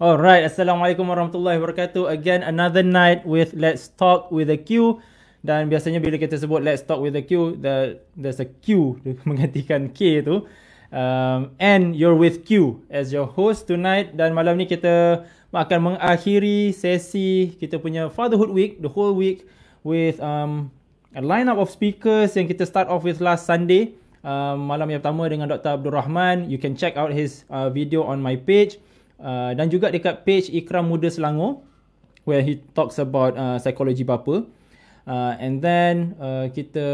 Alright, Assalamualaikum warahmatullahi wabarakatuh. Again, another night with Let's Talk with the Q. Dan biasanya bila kita sebut Let's Talk with the Q, the, there's a Q menggantikan K tu. Um, and you're with Q as your host tonight. Dan malam ni kita akan mengakhiri sesi kita punya Fatherhood Week, the whole week with um, a lineup of speakers yang kita start off with last Sunday. Um, malam yang pertama dengan Dr. Abdul Rahman. You can check out his uh, video on my page. Uh, dan juga dekat page Ikram Muda Selangor where he talks about uh, psychology bapa. Uh, and then uh, kita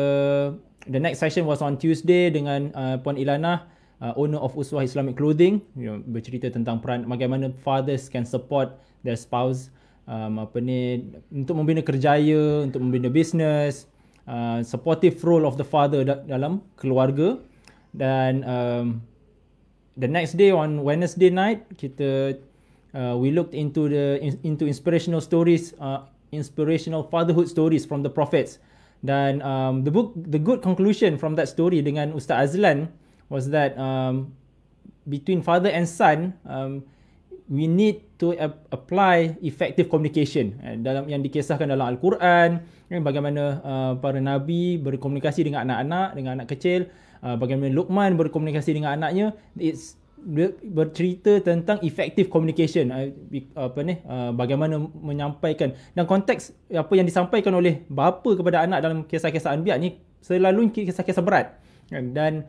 the next session was on Tuesday dengan uh, Puan Ilana uh, owner of Uswah Islamic Clothing you know, bercerita tentang peran bagaimana fathers can support their spouse um, apa ni untuk membina kerjaya untuk membina business uh, supportive role of the father da- dalam keluarga dan um, the next day on Wednesday night kita uh, we looked into the into inspirational stories uh, inspirational fatherhood stories from the prophets dan um, the book the good conclusion from that story dengan Ustaz Azlan was that um, between father and son um, we need to apply effective communication and eh, dalam yang dikisahkan dalam Al-Quran eh, bagaimana uh, para nabi berkomunikasi dengan anak-anak dengan anak kecil Uh, bagaimana Luqman berkomunikasi dengan anaknya it's bercerita tentang effective communication uh, apa ni uh, bagaimana menyampaikan dan konteks apa yang disampaikan oleh bapa kepada anak dalam kisah-kisah anbiak ni selalu kisah-kisah berat dan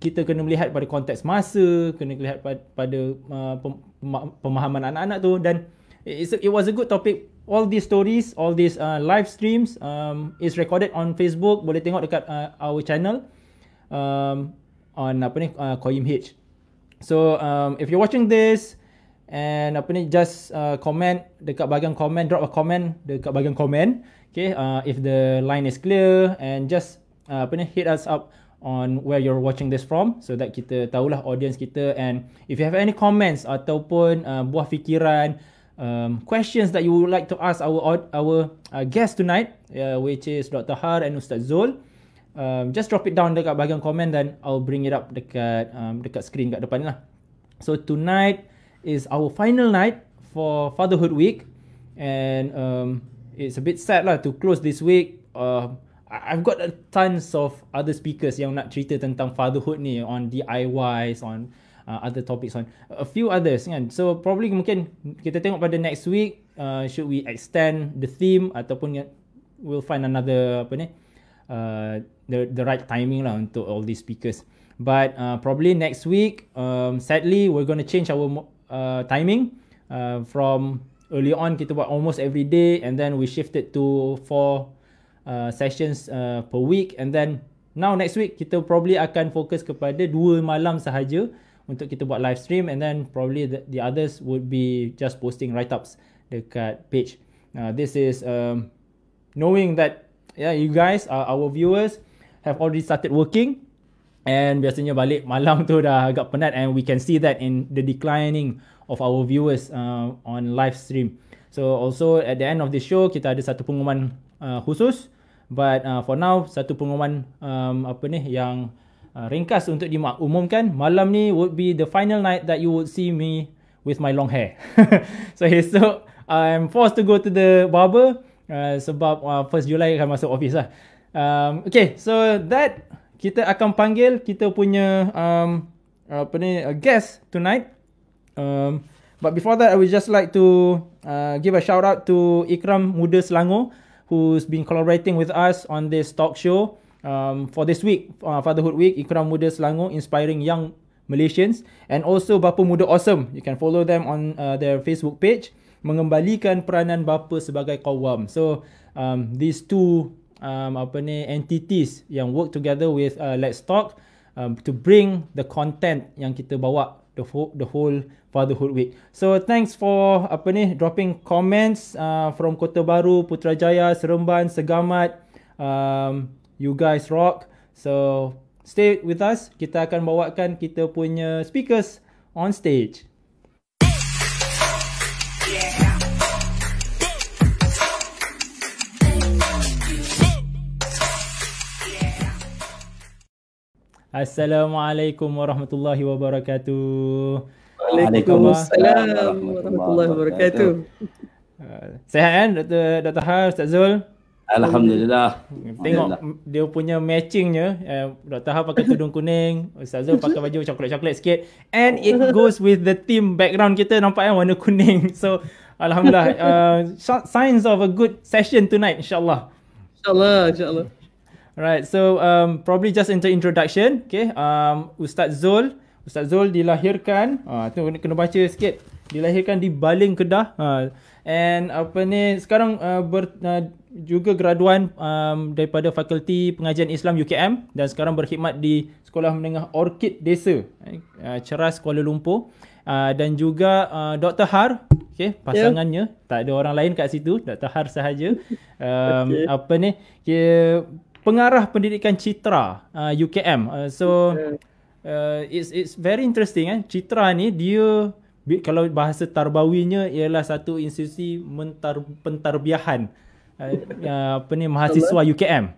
kita kena melihat pada konteks masa kena lihat pada pemahaman anak-anak tu dan it's it was a good topic all these stories all these live streams um, is recorded on Facebook boleh tengok dekat our channel um, on apa ni uh, Koyim H. So um, if you're watching this and apa ni just uh, comment dekat bahagian comment drop a comment dekat bahagian comment okay uh, if the line is clear and just uh, apa ni hit us up on where you're watching this from so that kita tahulah audience kita and if you have any comments ataupun uh, buah fikiran um, questions that you would like to ask our our uh, guest tonight uh, which is Dr. Har and Ustaz Zul uh, um, just drop it down dekat bahagian komen dan I'll bring it up dekat um, dekat screen kat depan lah. So tonight is our final night for Fatherhood Week and um, it's a bit sad lah to close this week. Uh, I've got a tons of other speakers yang nak cerita tentang fatherhood ni on DIYs, on uh, other topics, on a few others kan. So probably mungkin kita tengok pada next week, uh, should we extend the theme ataupun we'll find another apa ni, uh, the the right timing lah untuk all these speakers. But uh, probably next week, um, sadly we're going to change our uh, timing uh, from early on kita buat almost every day, and then we shifted to four uh, sessions uh, per week, and then now next week kita probably akan fokus kepada dua malam sahaja untuk kita buat live stream, and then probably the, the others would be just posting write ups dekat page. Uh, this is um, knowing that yeah you guys are our viewers have already started working and biasanya balik malam tu dah agak penat and we can see that in the declining of our viewers uh, on live stream. So also at the end of the show kita ada satu pengumuman uh, khusus but uh, for now satu pengumuman um, apa ni yang uh, ringkas untuk diumumkan malam ni would be the final night that you would see me with my long hair. so esok I'm forced to go to the barber uh, sebab uh, 1 Julai akan masuk office lah. Um, okay, so that kita akan panggil kita punya um, apa ni a guest tonight. Um, but before that, I would just like to uh, give a shout out to Ikram Muda Selangor who's been collaborating with us on this talk show um, for this week, uh, Fatherhood Week. Ikram Muda Selangor, inspiring young Malaysians. And also Bapa Muda Awesome. You can follow them on uh, their Facebook page. Mengembalikan peranan bapa sebagai kawam. So, um, these two um, apa ni entities yang work together with uh, Let's Talk um, to bring the content yang kita bawa the whole, the whole Fatherhood Week. So thanks for apa ni dropping comments uh, from Kota Baru, Putrajaya, Seremban, Segamat. Um, you guys rock. So stay with us. Kita akan bawakan kita punya speakers on stage. Assalamualaikum warahmatullahi wabarakatuh. Waalaikumsalam warahmatullahi wabarakatuh. Uh, sehat kan Dr. Dr. Ha, Ustaz Zul? Alhamdulillah. Tengok Alhamdulillah. dia punya matchingnya. Eh, Dr. Ha pakai tudung kuning. Ustaz Zul pakai baju coklat-coklat sikit. And it goes with the team background kita nampak kan warna kuning. So Alhamdulillah. Uh, signs of a good session tonight insyaAllah. InsyaAllah. InsyaAllah. Alright, so um, probably just into introduction, okay? Um, Ustaz Zul, Ustaz Zul dilahirkan, ah uh, tu kena baca sikit. Dilahirkan di Baling Kedah, uh, and apa ni sekarang uh, ber, uh, juga graduan um, daripada Fakulti Pengajian Islam UKM dan sekarang berkhidmat di Sekolah Menengah Orkid Desa, uh, eh, Ceras Kuala Lumpur. Uh, dan juga uh, Dr. Har, Okay, ya. pasangannya yeah. tak ada orang lain kat situ Dr. Har sahaja um, okay. apa ni dia pengarah pendidikan Citra uh, UKM. Uh, so uh, it's it's very interesting eh. Citra ni dia kalau bahasa tarbawinya ialah satu institusi mentar pentarbiahan uh, uh apa ni mahasiswa UKM. Eh?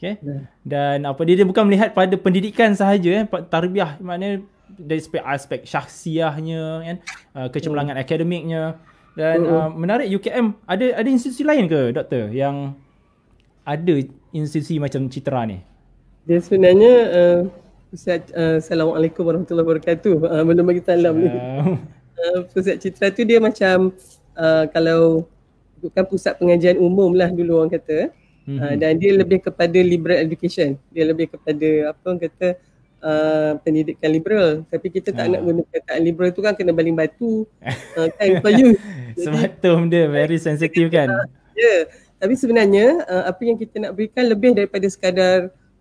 Okay. Dan apa dia, dia bukan melihat pada pendidikan sahaja eh tarbiah maknanya dari aspek aspek syahsiahnya kan uh, kecemerlangan akademiknya dan uh-huh. uh, menarik UKM ada ada institusi lain ke doktor yang ada institusi macam Citra ni? Ya sebenarnya uh, Ustaz, uh, Assalamualaikum warahmatullahi wabarakatuh. Uh, belum bagi salam ni. Uh, Ustaz Citra tu dia macam uh, kalau bukan pusat pengajian umum lah dulu orang kata. Uh, dan dia lebih kepada liberal education. Dia lebih kepada apa orang kata uh, pendidikan liberal. Tapi kita tak uh. nak guna kata liberal tu kan kena baling batu. Uh, kan for you. Sebab term dia very sensitive kan. Ya. Yeah. Tapi sebenarnya uh, apa yang kita nak berikan lebih daripada sekadar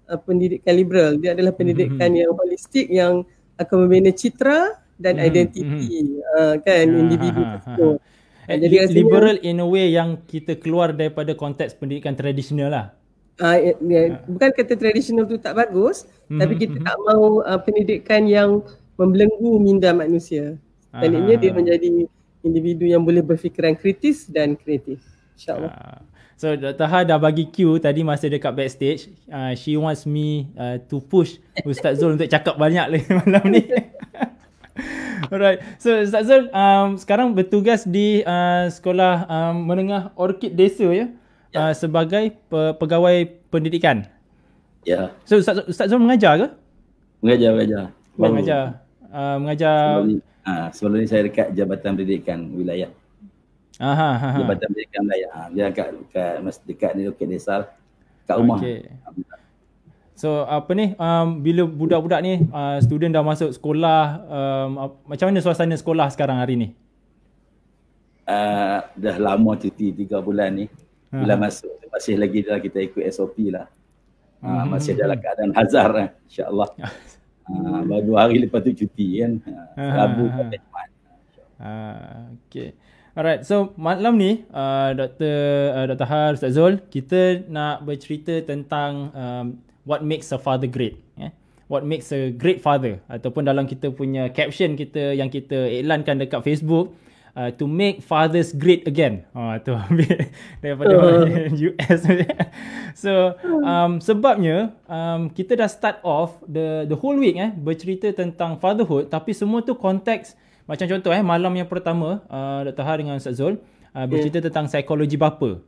uh, pendidikan liberal. Dia adalah pendidikan mm-hmm. yang holistik yang akan membina citra dan mm-hmm. identiti mhm. uh, kan yeah. individu ha, ha, ha. tu. Eh, Jadi liberal in a way yang kita keluar daripada konteks pendidikan tradisional lah. Uh, ah, yeah. Ya, bukan kata tradisional tu tak bagus, mm-hmm. tapi kita mhm. tak mahu uh, pendidikan yang membelenggu minda manusia. Sebaliknya ah, dia menjadi individu yang boleh berfikiran kritis dan kreatif. InsyaAllah. Aha. So Dr. Ha dah bagi cue tadi masa dekat backstage. Uh, she wants me uh, to push Ustaz Zul untuk cakap banyak lagi malam ni. Alright. So Ustaz Zul um, sekarang bertugas di uh, sekolah um, menengah Orkid Desa ya. Yeah. Uh, sebagai pe- pegawai pendidikan. Ya. Yeah. So Ustaz, Zul, Ustaz Zul mengajar ke? Mengajar, mengajar. Mengajar. Uh, mengajar. Sebelum ni, ha, sebelum ni saya dekat Jabatan Pendidikan Wilayah. Aha, aha. Dia baca berikan layak. Dia kat, kat dekat, dekat ni okey desa kat rumah. Okay. So apa ni um, bila budak-budak ni uh, student dah masuk sekolah um, uh, macam mana suasana sekolah sekarang hari ni? Uh, dah lama cuti tiga bulan ni. Aha. Bila masuk masih lagi dah kita ikut SOP lah. Ha, uh, masih dalam keadaan hazar lah. insyaallah. Ha, uh, baru hari lepas tu cuti kan. Ah, Rabu sampai Jumaat. Ah, okey. Alright, so malam ni uh, Dr. Uh, Dr. Har, Ustaz Zul Kita nak bercerita tentang um, What makes a father great yeah? What makes a great father Ataupun dalam kita punya caption kita Yang kita iklankan dekat Facebook uh, To make fathers great again oh, Tu ambil daripada uh. Oh. US So um, sebabnya um, Kita dah start off the, the whole week eh, Bercerita tentang fatherhood Tapi semua tu konteks macam contoh eh malam yang pertama uh, Dr. Har dengan Ustaz Zul uh, bercerita yeah. tentang psikologi bapa.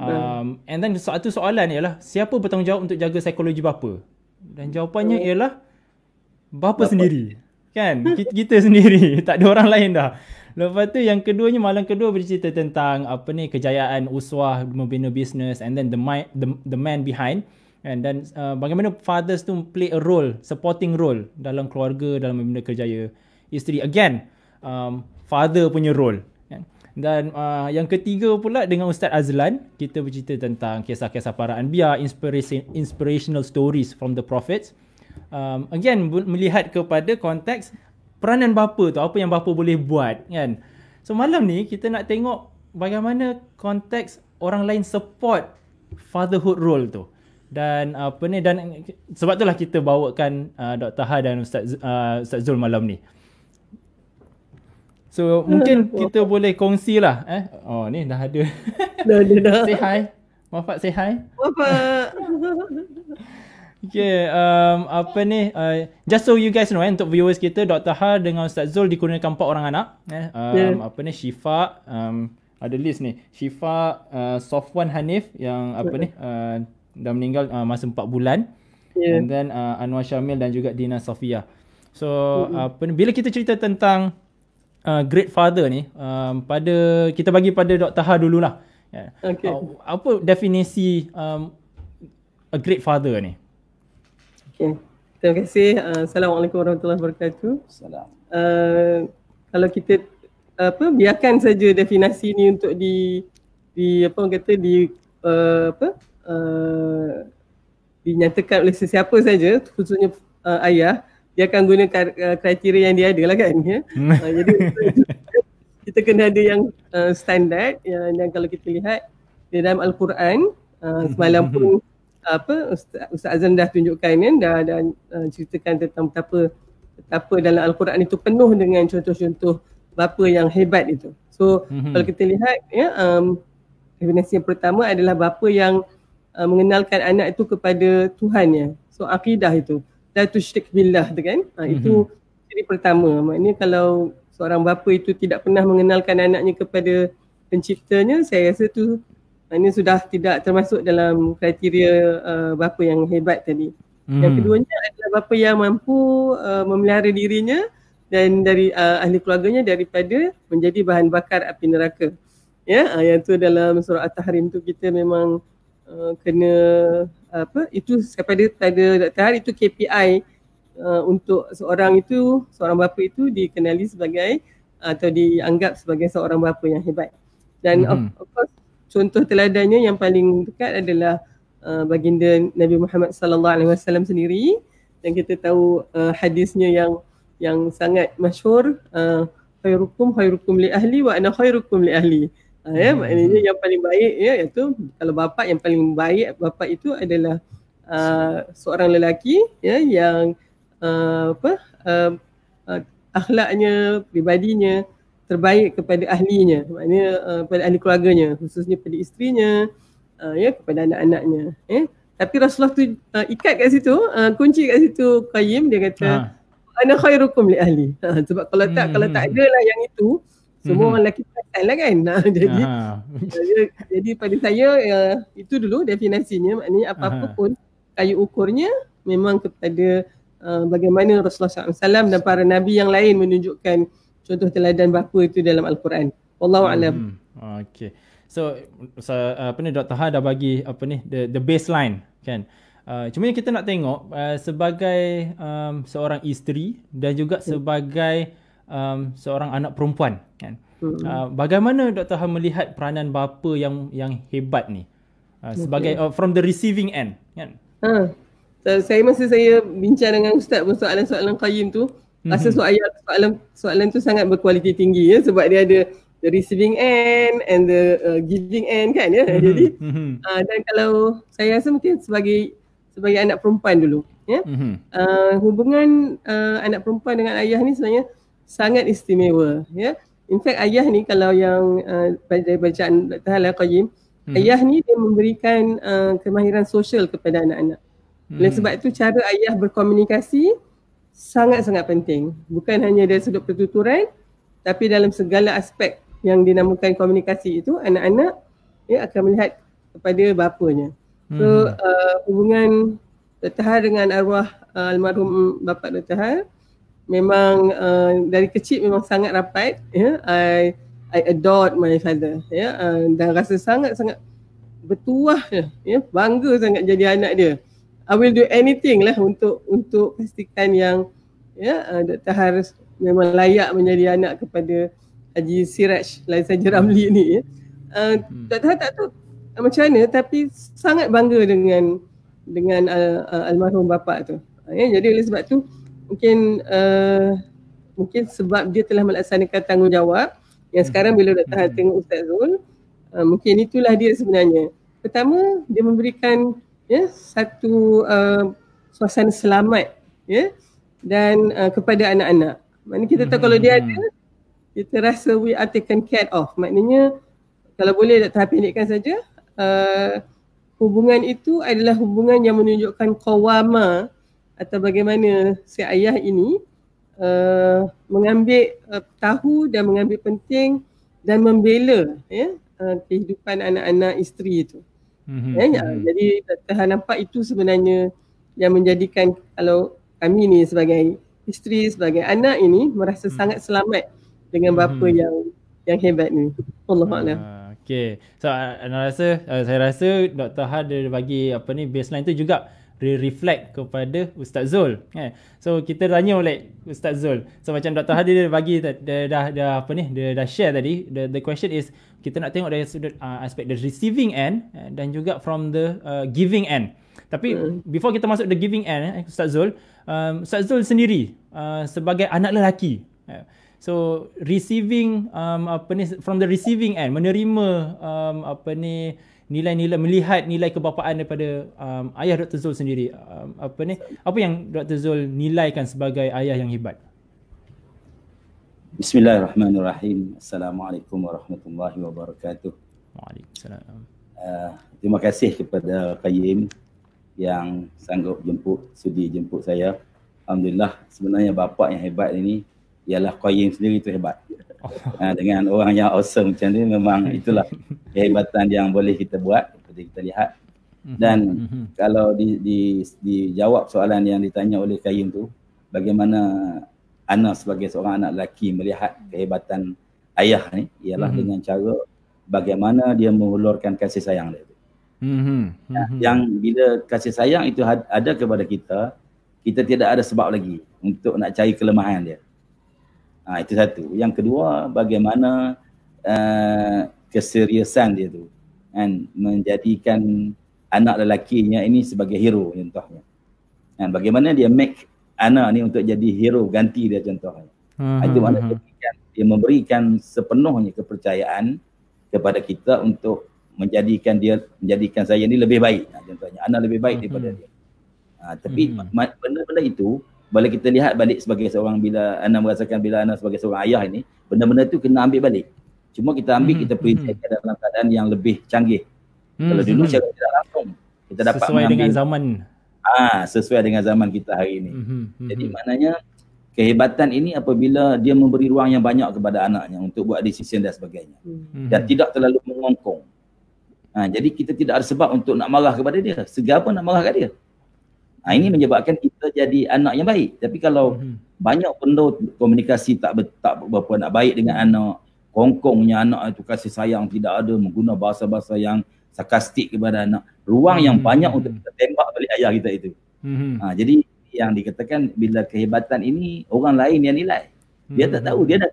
Um, and then satu soalan ialah siapa bertanggungjawab untuk jaga psikologi bapa? Dan jawapannya oh. ialah bapa, bapa sendiri. Kan? Kita, kita sendiri. Tak ada orang lain dah. Lepas tu yang keduanya malam kedua bercerita tentang apa ni kejayaan uswah membina bisnes, and then the my, the, the man behind and then uh, bagaimana fathers tu play a role supporting role dalam keluarga dalam membina kerjaya isteri again um, father punya role kan? dan uh, yang ketiga pula dengan Ustaz Azlan kita bercerita tentang kisah-kisah para anbiya inspirational stories from the prophets um, again melihat kepada konteks peranan bapa tu apa yang bapa boleh buat kan so malam ni kita nak tengok bagaimana konteks orang lain support fatherhood role tu dan apa ni dan sebab itulah kita bawakan uh, Dr Ha dan Ustaz uh, Ustaz Zul malam ni So mungkin Wah. kita boleh kongsi lah eh. Oh ni dah ada. Dah ada dah. say hi. Mafat say hi. Mafat. Okay, um, apa ni? Uh, just so you guys know, eh, untuk viewers kita, Dr. Har dengan Ustaz Zul dikurniakan empat orang anak. Eh, um, yeah. Apa ni? Shifa, um, ada list ni. Shifa, uh, Sofwan Hanif yang apa ni? Uh, dah meninggal uh, masa empat bulan. Yeah. And then uh, Anwar Syamil dan juga Dina Sofia. So, mm-hmm. apa ni? Bila kita cerita tentang uh, great father ni um, pada kita bagi pada Dr. Ha dululah. Yeah. Okay. Uh, apa definisi um, a great father ni? Okay. Terima kasih. Uh, Assalamualaikum warahmatullahi wabarakatuh. Salam. Uh, kalau kita apa biarkan saja definisi ni untuk di di apa orang kata di uh, apa uh, dinyatakan oleh sesiapa saja khususnya uh, ayah dia akan guna kar- eh, kriteria yang dia ada lah kan ya. uh, jadi kita kena ada yang uh, standard yang, yang kalau kita lihat di dalam al-Quran uh, semalam pun hmm. apa Ustaz, Ustaz Azan dah tunjukkan kan dah dan uh, ceritakan tentang betapa betapa dalam al-Quran itu penuh dengan contoh-contoh bapa yang hebat itu. So mm-hmm. kalau kita lihat ya um definisi yang pertama adalah bapa yang uh, mengenalkan anak itu kepada Tuhan ya. So akidah itu la tushrik billah tu kan ha, itu mhm. ciri mm-hmm. pertama maknanya kalau seorang bapa itu tidak pernah mengenalkan anaknya kepada penciptanya saya rasa tu ini sudah tidak termasuk dalam kriteria uh, bapa yang hebat tadi mm. yang mhm. keduanya adalah bapa yang mampu uh, memelihara dirinya dan dari uh, ahli keluarganya daripada menjadi bahan bakar api neraka ya uh, yang tu dalam surah at-tahrim tu kita memang uh, kena apa itu kepada pada doktor itu KPI uh, untuk seorang itu seorang bapa itu dikenali sebagai uh, atau dianggap sebagai seorang bapa yang hebat. Dan mm-hmm. of, of course contoh teladannya yang paling dekat adalah uh, baginda Nabi Muhammad sallallahu alaihi wasallam sendiri dan kita tahu uh, hadisnya yang yang sangat masyhur uh, khairukum khairukum li ahli wa ana khairukum li ahli. Ha, ya, hmm. maknanya yang paling baik ya iaitu kalau bapa yang paling baik bapa itu adalah uh, seorang lelaki ya yang uh, apa uh, uh, akhlaknya, pribadinya terbaik kepada ahlinya, maknanya uh, pada ahli keluarganya, khususnya kepada isterinya uh, ya kepada anak-anaknya ya. Tapi Rasulullah tu uh, ikat kat situ, uh, kunci kat situ Qayyim dia kata ha. ana khairukum li ahli. Ha, sebab kalau tak hmm. kalau tak lah yang itu semua mhm. orang lelaki perasan lah kan. Nah, jadi, saya, jadi pada saya uh, itu dulu definasinya Maknanya apa-apa pun kayu ukurnya memang kepada uh, bagaimana Rasulullah SAW dan para Nabi yang lain menunjukkan contoh teladan bapa itu dalam Al-Quran. Wallahu'alam. Hmm. Okay. So, so uh, apa ni Dr. Ha dah bagi apa ni the, the baseline kan. Uh, cuma kita nak tengok uh, sebagai um, seorang isteri dan juga yeah. Hmm. sebagai um, seorang anak perempuan kan hmm. uh, bagaimana Dr Han melihat peranan bapa yang yang hebat ni uh, sebagai okay. uh, from the receiving end kan ha. so, saya masa saya bincang dengan ustaz pun soalan-soalan qayyim tu mm-hmm. rasa soalan soalan soalan tu sangat berkualiti tinggi ya sebab dia ada the receiving end and the uh, giving end kan ya mm-hmm. jadi mm-hmm. Uh, dan kalau saya rasa mungkin sebagai sebagai anak perempuan dulu ya mm-hmm. uh, hubungan uh, anak perempuan dengan ayah ni sebenarnya sangat istimewa ya in fact ayah ni kalau yang uh, dari bacaan Dr. Halal Qayyim hmm. ayah ni dia memberikan uh, kemahiran sosial kepada anak-anak oleh hmm. sebab itu cara ayah berkomunikasi sangat-sangat penting bukan hanya dari sudut pertuturan tapi dalam segala aspek yang dinamakan komunikasi itu anak-anak ya akan melihat kepada bapanya so hmm. uh, hubungan Dr. Har dengan arwah uh, almarhum bapa Dr. Har memang uh, dari kecil memang sangat rapat ya yeah? i i adored my father ya yeah? uh, dan rasa sangat-sangat bertuah ya yeah? bangga sangat jadi anak dia i will do anything lah untuk untuk pastikan yang ya yeah, uh, Dr. Harris memang layak menjadi anak kepada Haji Siraj lain saja Ramli ni ya yeah? uh, Dr. tak tahu uh, macam mana tapi sangat bangga dengan dengan uh, uh, almarhum bapa tu uh, yeah? jadi oleh sebab tu mungkin uh, mungkin sebab dia telah melaksanakan tanggungjawab yang hmm. sekarang bila dah tahan hmm. tengok Ustaz Zul, uh, mungkin itulah dia sebenarnya. Pertama, dia memberikan ya satu uh, suasana selamat ya dan uh, kepada anak-anak. Maknanya kita tahu kalau dia hmm. ada, kita rasa we are taken care of. Maknanya kalau boleh tak terhapinikan saja, uh, hubungan itu adalah hubungan yang menunjukkan kawama atau bagaimana si ayah ini uh, mengambil uh, tahu dan mengambil penting dan membela ya uh, kehidupan anak-anak isteri itu. Mm-hmm. Ya, ya mhm. jadi tahan nampak itu sebenarnya yang menjadikan kalau kami ni sebagai isteri sebagai anak ini merasa mm-hmm. sangat selamat dengan bapa mm-hmm. yang yang hebat ni. Allah Uh. Ah, okay. So, uh, saya rasa uh, saya rasa Dr. Ha dia bagi apa ni baseline tu juga reflect kepada Ustaz Zul. Eh. So kita tanya oleh Ustaz Zul. So macam Dr. Hadi dia bagi dia dah, dah, apa ni? Dia dah share tadi. The, the question is kita nak tengok dari sudut uh, aspek the receiving end uh, dan juga from the uh, giving end. Tapi mm. before kita masuk the giving end eh, Ustaz Zul, um, Ustaz Zul sendiri uh, sebagai anak lelaki. Eh. So receiving um, apa ni from the receiving end menerima um, apa ni nilai-nilai melihat nilai kebapaan daripada um, ayah Dr. Zul sendiri um, apa ni apa yang Dr. Zul nilaikan sebagai ayah yang hebat Bismillahirrahmanirrahim Assalamualaikum warahmatullahi wabarakatuh Waalaikumsalam uh, terima kasih kepada Qayyim yang sanggup jemput sudi jemput saya Alhamdulillah sebenarnya bapa yang hebat ini ialah Qayyim sendiri itu hebat Ha, dengan orang yang awesome macam ni memang itulah kehebatan yang boleh kita buat seperti kita lihat. Mhm, Dan mhm. kalau di, di, dijawab soalan yang ditanya oleh Kayim tu, bagaimana Ana sebagai seorang anak lelaki melihat kehebatan ayah ni ialah mm-hmm. dengan cara bagaimana dia mengulurkan kasih sayang dia. Mm-hmm. Ya, Yang bila kasih sayang itu ada kepada kita, kita tidak ada sebab lagi untuk nak cari kelemahan dia. Ha, itu satu. Yang kedua, bagaimana uh, keseriusan dia tu. Kan? Menjadikan anak lelakinya ini sebagai hero contohnya. Kan? Bagaimana dia make anak ni untuk jadi hero ganti dia contohnya. Hmm, itu hmm, mana hmm. hmm. dia memberikan sepenuhnya kepercayaan kepada kita untuk menjadikan dia menjadikan saya ni lebih baik contohnya anak lebih baik hmm, daripada hmm. dia. Ha, tapi hmm. benda-benda itu bila kita lihat balik sebagai seorang bila Ana merasakan bila Ana sebagai seorang ayah ini benda-benda itu kena ambil balik cuma kita ambil hmm. kita perintahkan hmm. dalam keadaan yang lebih canggih hmm. kalau mhm, dulu mhm. secara tidak langsung kita dapat sesuai mengambil. dengan zaman ah sesuai dengan zaman kita hari ini hmm. jadi maknanya kehebatan ini apabila dia memberi ruang yang banyak kepada anaknya untuk buat decision dan sebagainya hmm. dan tidak terlalu mengongkong ha, jadi kita tidak ada sebab untuk nak marah kepada dia segala pun nak marah kepada dia Ha, ini hmm. menyebabkan kita jadi anak yang baik. Tapi kalau hmm. banyak benda komunikasi tak ber, tak berapa nak baik dengan anak, kongkongnya anak itu kasih sayang tidak ada, menggunakan bahasa-bahasa yang sarkastik kepada anak. Ruang hmm. yang banyak untuk kita tembak balik ayah kita itu. Hmm. Ha, jadi yang dikatakan bila kehebatan ini orang lain yang nilai. Dia hmm. tak tahu dia dah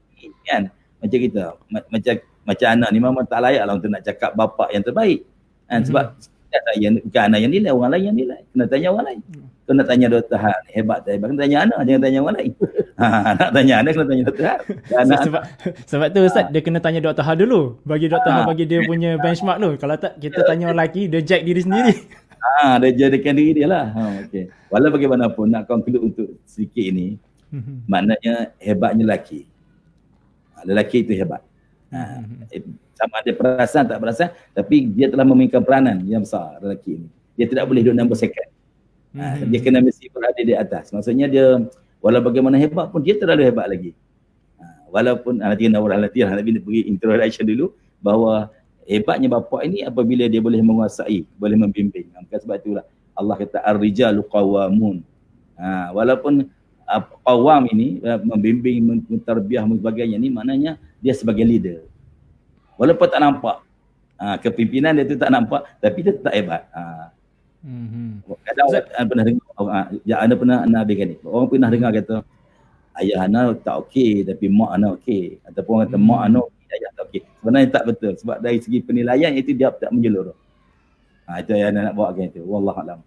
kan macam kita macam macam anak ni memang tak layaklah untuk nak cakap bapak yang terbaik. Kan hmm anak tanya bukan anak yang nilai orang lain yang nilai kena tanya orang lain hmm. kena tanya Dr. Har hebat tak hebat kena tanya anak jangan tanya orang lain ha, nak tanya anak kena tanya Dr. Har anak, sebab, anak. sebab tu Ustaz ha. dia kena tanya Dr. Har dulu bagi Dr. Ha. Har bagi dia punya benchmark tu kalau tak kita tanya orang lelaki dia jack diri sendiri ha. ha dia jadikan diri dia lah ha, okay. walau bagaimanapun nak conclude untuk sedikit ni hmm, hmm. maknanya hebatnya lelaki ha, lelaki itu hebat Ha. Hmm, hmm, hmm. Sama ada perasaan tak perasaan, tapi dia telah memainkan peranan yang besar lelaki ini. Dia tidak boleh duduk nombor second. Ha. Dia kena mesti berada di atas. Maksudnya dia walau bagaimana hebat pun dia terlalu hebat lagi. Ha. Walaupun ha, nanti kena orang nanti lah Nabi beri introduction dulu bahawa hebatnya bapak ini apabila dia boleh menguasai, boleh membimbing. Maka ha, sebab itulah Allah kata ar-rijalu qawwamun. Ha. walaupun uh, qawam ini uh, membimbing, menterbiah dan sebagainya ni maknanya dia sebagai leader. Walaupun tak nampak uh, kepimpinan dia tu tak nampak tapi dia tetap hebat. Uh. Mm-hmm. Kadang orang so, pernah dengar, orang, oh, ha, ya anda pernah anda ni, orang pernah dengar kata ayah anda tak okey tapi mak anda okey. Ataupun orang kata mm-hmm. mak mhm. anda okey, ayah tak okey. Sebenarnya tak betul sebab dari segi penilaian itu dia tak menyeluruh. Ha, itu yang anda nak buat kan itu. Wallah alam.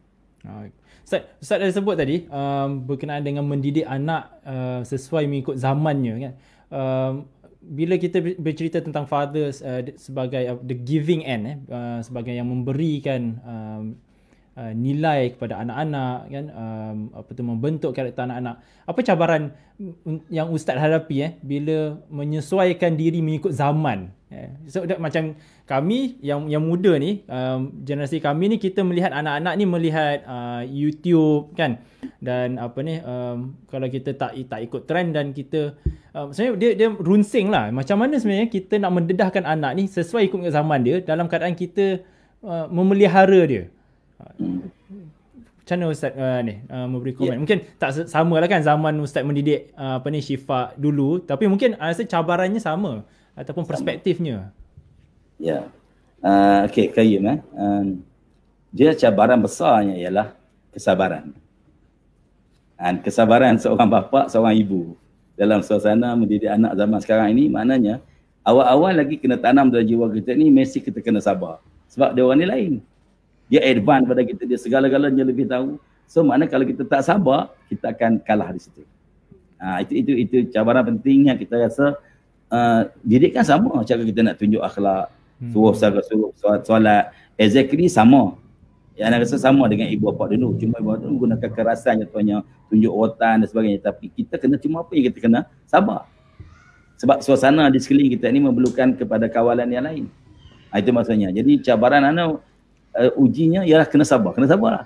Ustaz, Ustaz dah sebut tadi um, berkenaan dengan mendidik anak uh, sesuai mengikut zamannya kan. Um, bila kita bercerita tentang fathers uh, sebagai uh, the giving end eh, uh, sebagai yang memberikan um, Uh, nilai kepada anak-anak kan um, apa tu membentuk karakter anak-anak apa cabaran yang ustaz hadapi eh bila menyesuaikan diri mengikut zaman eh? so macam kami yang yang muda ni um, generasi kami ni kita melihat anak-anak ni melihat uh, YouTube kan dan apa ni um, kalau kita tak tak ikut trend dan kita um, sebenarnya dia dia runsing lah macam mana sebenarnya kita nak mendedahkan anak ni sesuai ikut zaman dia dalam keadaan kita uh, memelihara dia macam mana Ustaz uh, ni uh, memberi komen? Yeah. Mungkin tak sama lah kan zaman Ustaz mendidik uh, apa ni Syifa dulu tapi mungkin uh, rasa cabarannya sama ataupun sama. perspektifnya. Ya. Yeah. Uh, okay, Kayum eh. Um, dia cabaran besarnya ialah kesabaran. Dan kesabaran seorang bapa, seorang ibu dalam suasana mendidik anak zaman sekarang ini maknanya awal-awal lagi kena tanam dalam jiwa kita ni mesti kita kena sabar. Sebab dia orang ni lain dia advance pada kita dia segala-galanya lebih tahu so mana kalau kita tak sabar kita akan kalah di situ ha, itu itu itu cabaran penting yang kita rasa uh, didik kan sama cara kita nak tunjuk akhlak hmm. suruh sahaja suruh solat exactly sama yang anak rasa sama dengan ibu bapa dulu cuma ibu bapa menggunakan kerasan contohnya tunjuk otan dan sebagainya tapi kita kena cuma apa yang kita kena sabar sebab suasana di sekeliling kita ni memerlukan kepada kawalan yang lain ha, itu maksudnya jadi cabaran anak uh, ujinya ialah kena sabar. Kena sabar lah.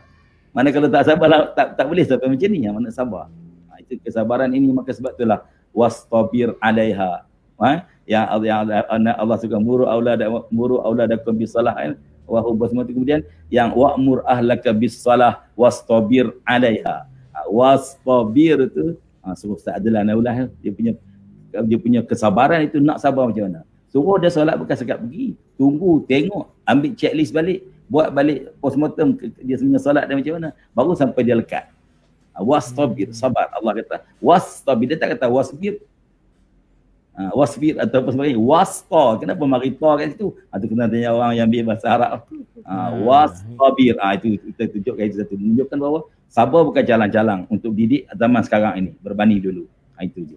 Mana kalau tak sabar lah tak tak boleh sampai macam ni. Yang mana sabar. Ha, itu kesabaran ini maka sebab itulah wastabir alaiha. Ha? Yang, yang Allah, suka muru aulad muru auladakum bisalah kan? wa hum kemudian yang wa'mur ahlaka bisalah wastabir alaiha. Ha, wastabir tu ha, suruh Ustaz Adlan Naulah eh, dia punya dia punya kesabaran itu nak sabar macam mana. Suruh dia solat bukan sekat pergi. Tunggu, tengok, ambil checklist balik buat balik postmortem dia punya solat dan macam mana baru sampai dia lekat ah, wastabir hmm. sabar Allah kata wastabir dia tak kata wasbir uh, wasbir atau apa sebagainya wasta kenapa mari ta kat situ ada ah, kena tanya orang yang ambil bahasa Arab uh, wastabir uh, itu kita tunjukkan itu satu menunjukkan bahawa sabar bukan jalan-jalan untuk didik zaman sekarang ini berbanding dulu itu je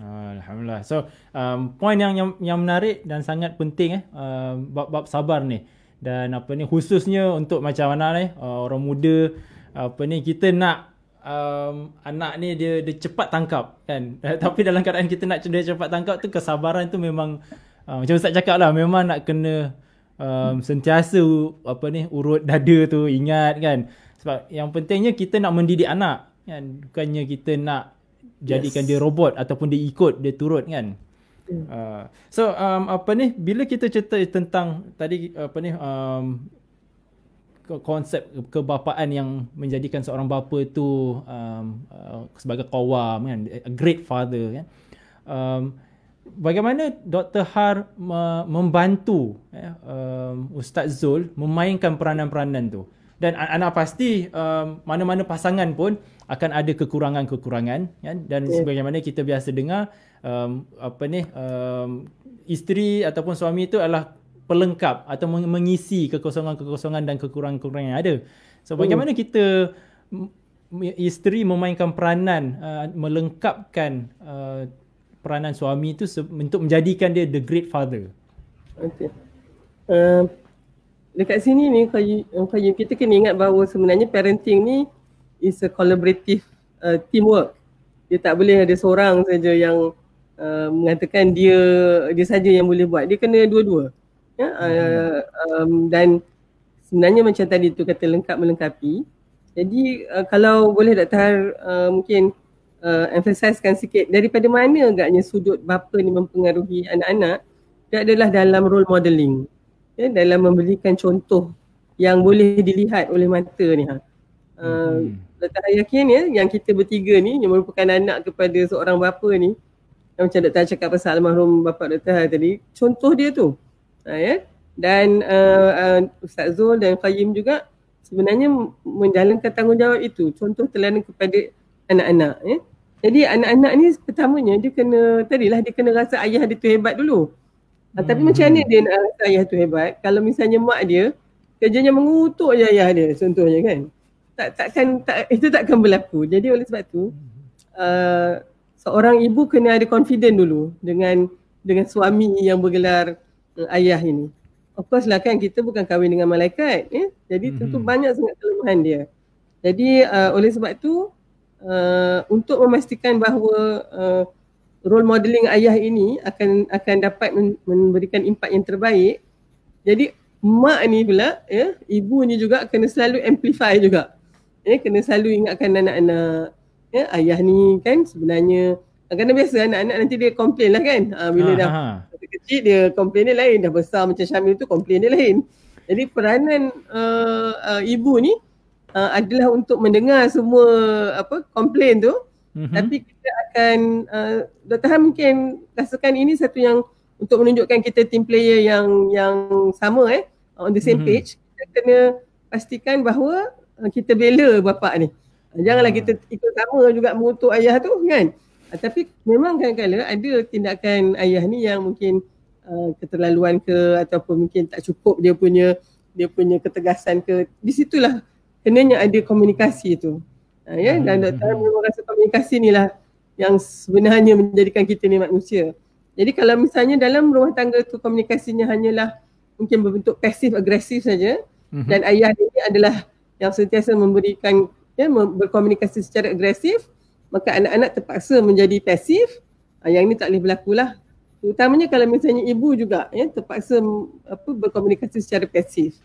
Alhamdulillah. So, um, poin yang, yang yang menarik dan sangat penting eh um, bab bab sabar ni dan apa ni khususnya untuk macam mana ni uh, orang muda apa ni kita nak um, anak ni dia dia cepat tangkap kan tapi dalam keadaan kita nak dia cepat tangkap tu kesabaran tu memang uh, macam ustaz cakap lah memang nak kena um, sentiasa apa ni urut dada tu ingat kan sebab yang pentingnya kita nak mendidik anak kan bukannya kita nak jadikan yes. dia robot ataupun dia ikut dia turut kan Uh, so um, apa ni bila kita cerita tentang tadi apa ni um, konsep kebapaan yang menjadikan seorang bapa itu um, uh, sebagai kawam kan a great father kan um, bagaimana Dr Har membantu ya, um, Ustaz Zul memainkan peranan-peranan tu dan ana pasti um, mana-mana pasangan pun akan ada kekurangan-kekurangan kan dan yeah. sebagaimana kita biasa dengar um, apa ni um, isteri ataupun suami itu adalah pelengkap atau mengisi kekosongan-kekosongan dan kekurangan-kekurangan yang ada. So bagaimana kita isteri memainkan peranan uh, melengkapkan uh, peranan suami itu untuk menjadikan dia the great father. Okay. Uh, um, dekat sini ni kayu kita kena ingat bahawa sebenarnya parenting ni is a collaborative uh, teamwork. Dia tak boleh ada seorang saja yang uh, mengatakan dia dia saja yang boleh buat. Dia kena dua-dua. Ya uh, um, dan sebenarnya macam tadi tu kata lengkap melengkapi. Jadi uh, kalau boleh Dr. uh, mungkin uh, emphasiskan sikit daripada mana agaknya sudut bapa ni mempengaruhi anak-anak dia adalah dalam role modeling ya, dalam memberikan contoh yang boleh dilihat oleh mata ni ha. Uh, hmm. yakin ya yang kita bertiga ni yang merupakan anak kepada seorang bapa ni yang macam Dr. cakap pasal almarhum bapa Dr. Hal tadi contoh dia tu ha, ya dan uh, uh, Ustaz Zul dan Qayyim juga sebenarnya menjalankan tanggungjawab itu contoh teladan kepada anak-anak ya jadi anak-anak ni pertamanya dia kena tadilah dia kena rasa ayah dia tu hebat dulu Hmm. Tapi macam mana dia nak rasa ayah tu hebat? Kalau misalnya mak dia kerjanya mengutuk je ayah dia contohnya kan. Tak takkan tak itu takkan berlaku. Jadi oleh sebab tu uh, seorang ibu kena ada confident dulu dengan dengan suami yang bergelar uh, ayah ini. Of course lah kan kita bukan kahwin dengan malaikat ya. Eh? Jadi hmm. tentu mhm. banyak sangat kelemahan dia. Jadi uh, oleh sebab tu uh, untuk memastikan bahawa uh, role modeling ayah ini akan akan dapat memberikan impak yang terbaik. Jadi mak ni pula ya, ibu ni juga kena selalu amplify juga. Ya, kena selalu ingatkan anak-anak. Ya, ayah ni kan sebenarnya kerana biasa anak-anak nanti dia komplain lah kan. Ah, bila ah, dah Aha. Ah. kecil dia komplain dia lain. Dah besar macam Syamil tu komplain dia lain. Jadi peranan uh, uh, ibu ni uh, adalah untuk mendengar semua apa komplain tu. Mm-hmm. Tapi kita akan uh, Dr. Han mungkin rasakan ini satu yang untuk menunjukkan kita team player yang yang sama eh on the same mm-hmm. page kita kena pastikan bahawa uh, kita bela bapa ni. Janganlah uh. kita ikut sama juga mengutuk ayah tu kan. Uh, tapi memang kadang-kadang ada tindakan ayah ni yang mungkin uh, keterlaluan ke ataupun mungkin tak cukup dia punya dia punya ketegasan ke di situlah kenanya ada komunikasi tu ha, ya dan doktor memang rasa komunikasi ni lah yang sebenarnya menjadikan kita ni manusia jadi kalau misalnya dalam rumah tangga tu komunikasinya hanyalah mungkin berbentuk pasif agresif saja mm-hmm. dan ayah ini adalah yang sentiasa memberikan ya berkomunikasi secara agresif maka anak-anak terpaksa menjadi pasif ha, yang ini tak boleh berlaku lah terutamanya kalau misalnya ibu juga ya terpaksa apa berkomunikasi secara pasif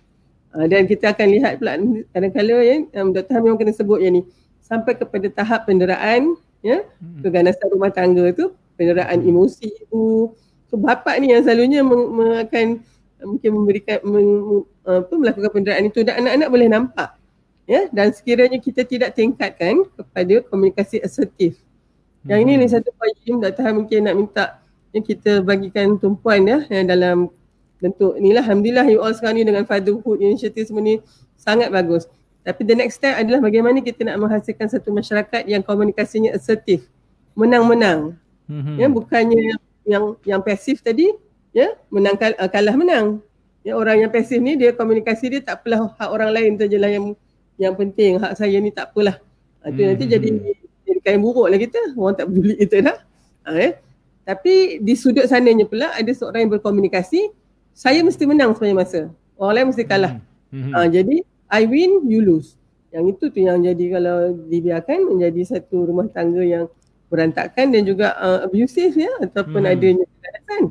ah, dan kita akan lihat pula kadang-kadang ya, um, Dr. Ham memang kena sebut yang ni sampai kepada tahap penderaan ya hmm. keganasan rumah tangga tu penderaan hmm. emosi ibu so bapa ni yang selalunya meng, akan mungkin memberikan meng, apa melakukan penderaan itu dan anak-anak boleh nampak ya dan sekiranya kita tidak tingkatkan kepada komunikasi asertif yang ini hmm. ni satu poin Dr. Han mungkin nak minta ya, kita bagikan tumpuan ya yang dalam bentuk inilah Alhamdulillah you all sekarang ni dengan fatherhood initiative semua ni sangat bagus tapi the next step adalah bagaimana kita nak menghasilkan satu masyarakat yang komunikasinya assertif, menang-menang. Mm-hmm. Ya, bukannya yang yang, pasif tadi, ya, menang kal- eh, kalah menang. Ya, orang yang pasif ni dia komunikasi dia tak apalah hak orang lain tu jelah yang yang penting hak saya ni tak apalah. Ha, tu nanti mm-hmm. jadi mhm. jadi kain buruk lah kita. Orang tak peduli kita dah. Ha, ya. Tapi di sudut sananya pula ada seorang yang berkomunikasi saya mesti menang sepanjang masa. Orang lain mesti kalah. Mm-hmm. Ha, jadi I win, you lose. Yang itu tu yang jadi kalau dibiarkan menjadi satu rumah tangga yang berantakan dan juga uh, abusive ya ataupun hmm. adanya kekerasan.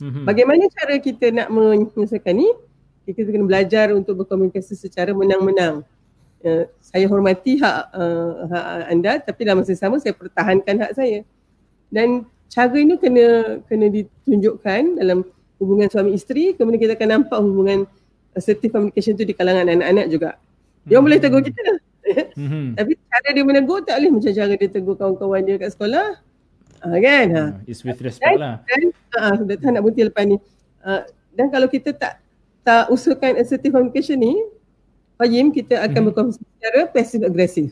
Hmm. Bagaimana cara kita nak menyelesaikan ni? Kita kena belajar untuk berkomunikasi secara menang-menang. Uh, saya hormati hak, uh, hak anda tapi dalam masa sama saya pertahankan hak saya. Dan cara ini kena kena ditunjukkan dalam hubungan suami isteri kemudian kita akan nampak hubungan assertive communication tu di kalangan anak-anak juga. Dia hmm. boleh tegur kita. Lah. Hmm. Tapi cara dia menegur tak boleh macam cara dia tegur kawan-kawan dia kat sekolah. Ha, kan? Ha. Ah, it's with respect dan, lah. Dan, ha, dah nak bukti lepas ni. Ha, dan kalau kita tak tak usulkan assertive communication ni, Fahim kita akan hmm. berkomunikasi secara passive aggressive.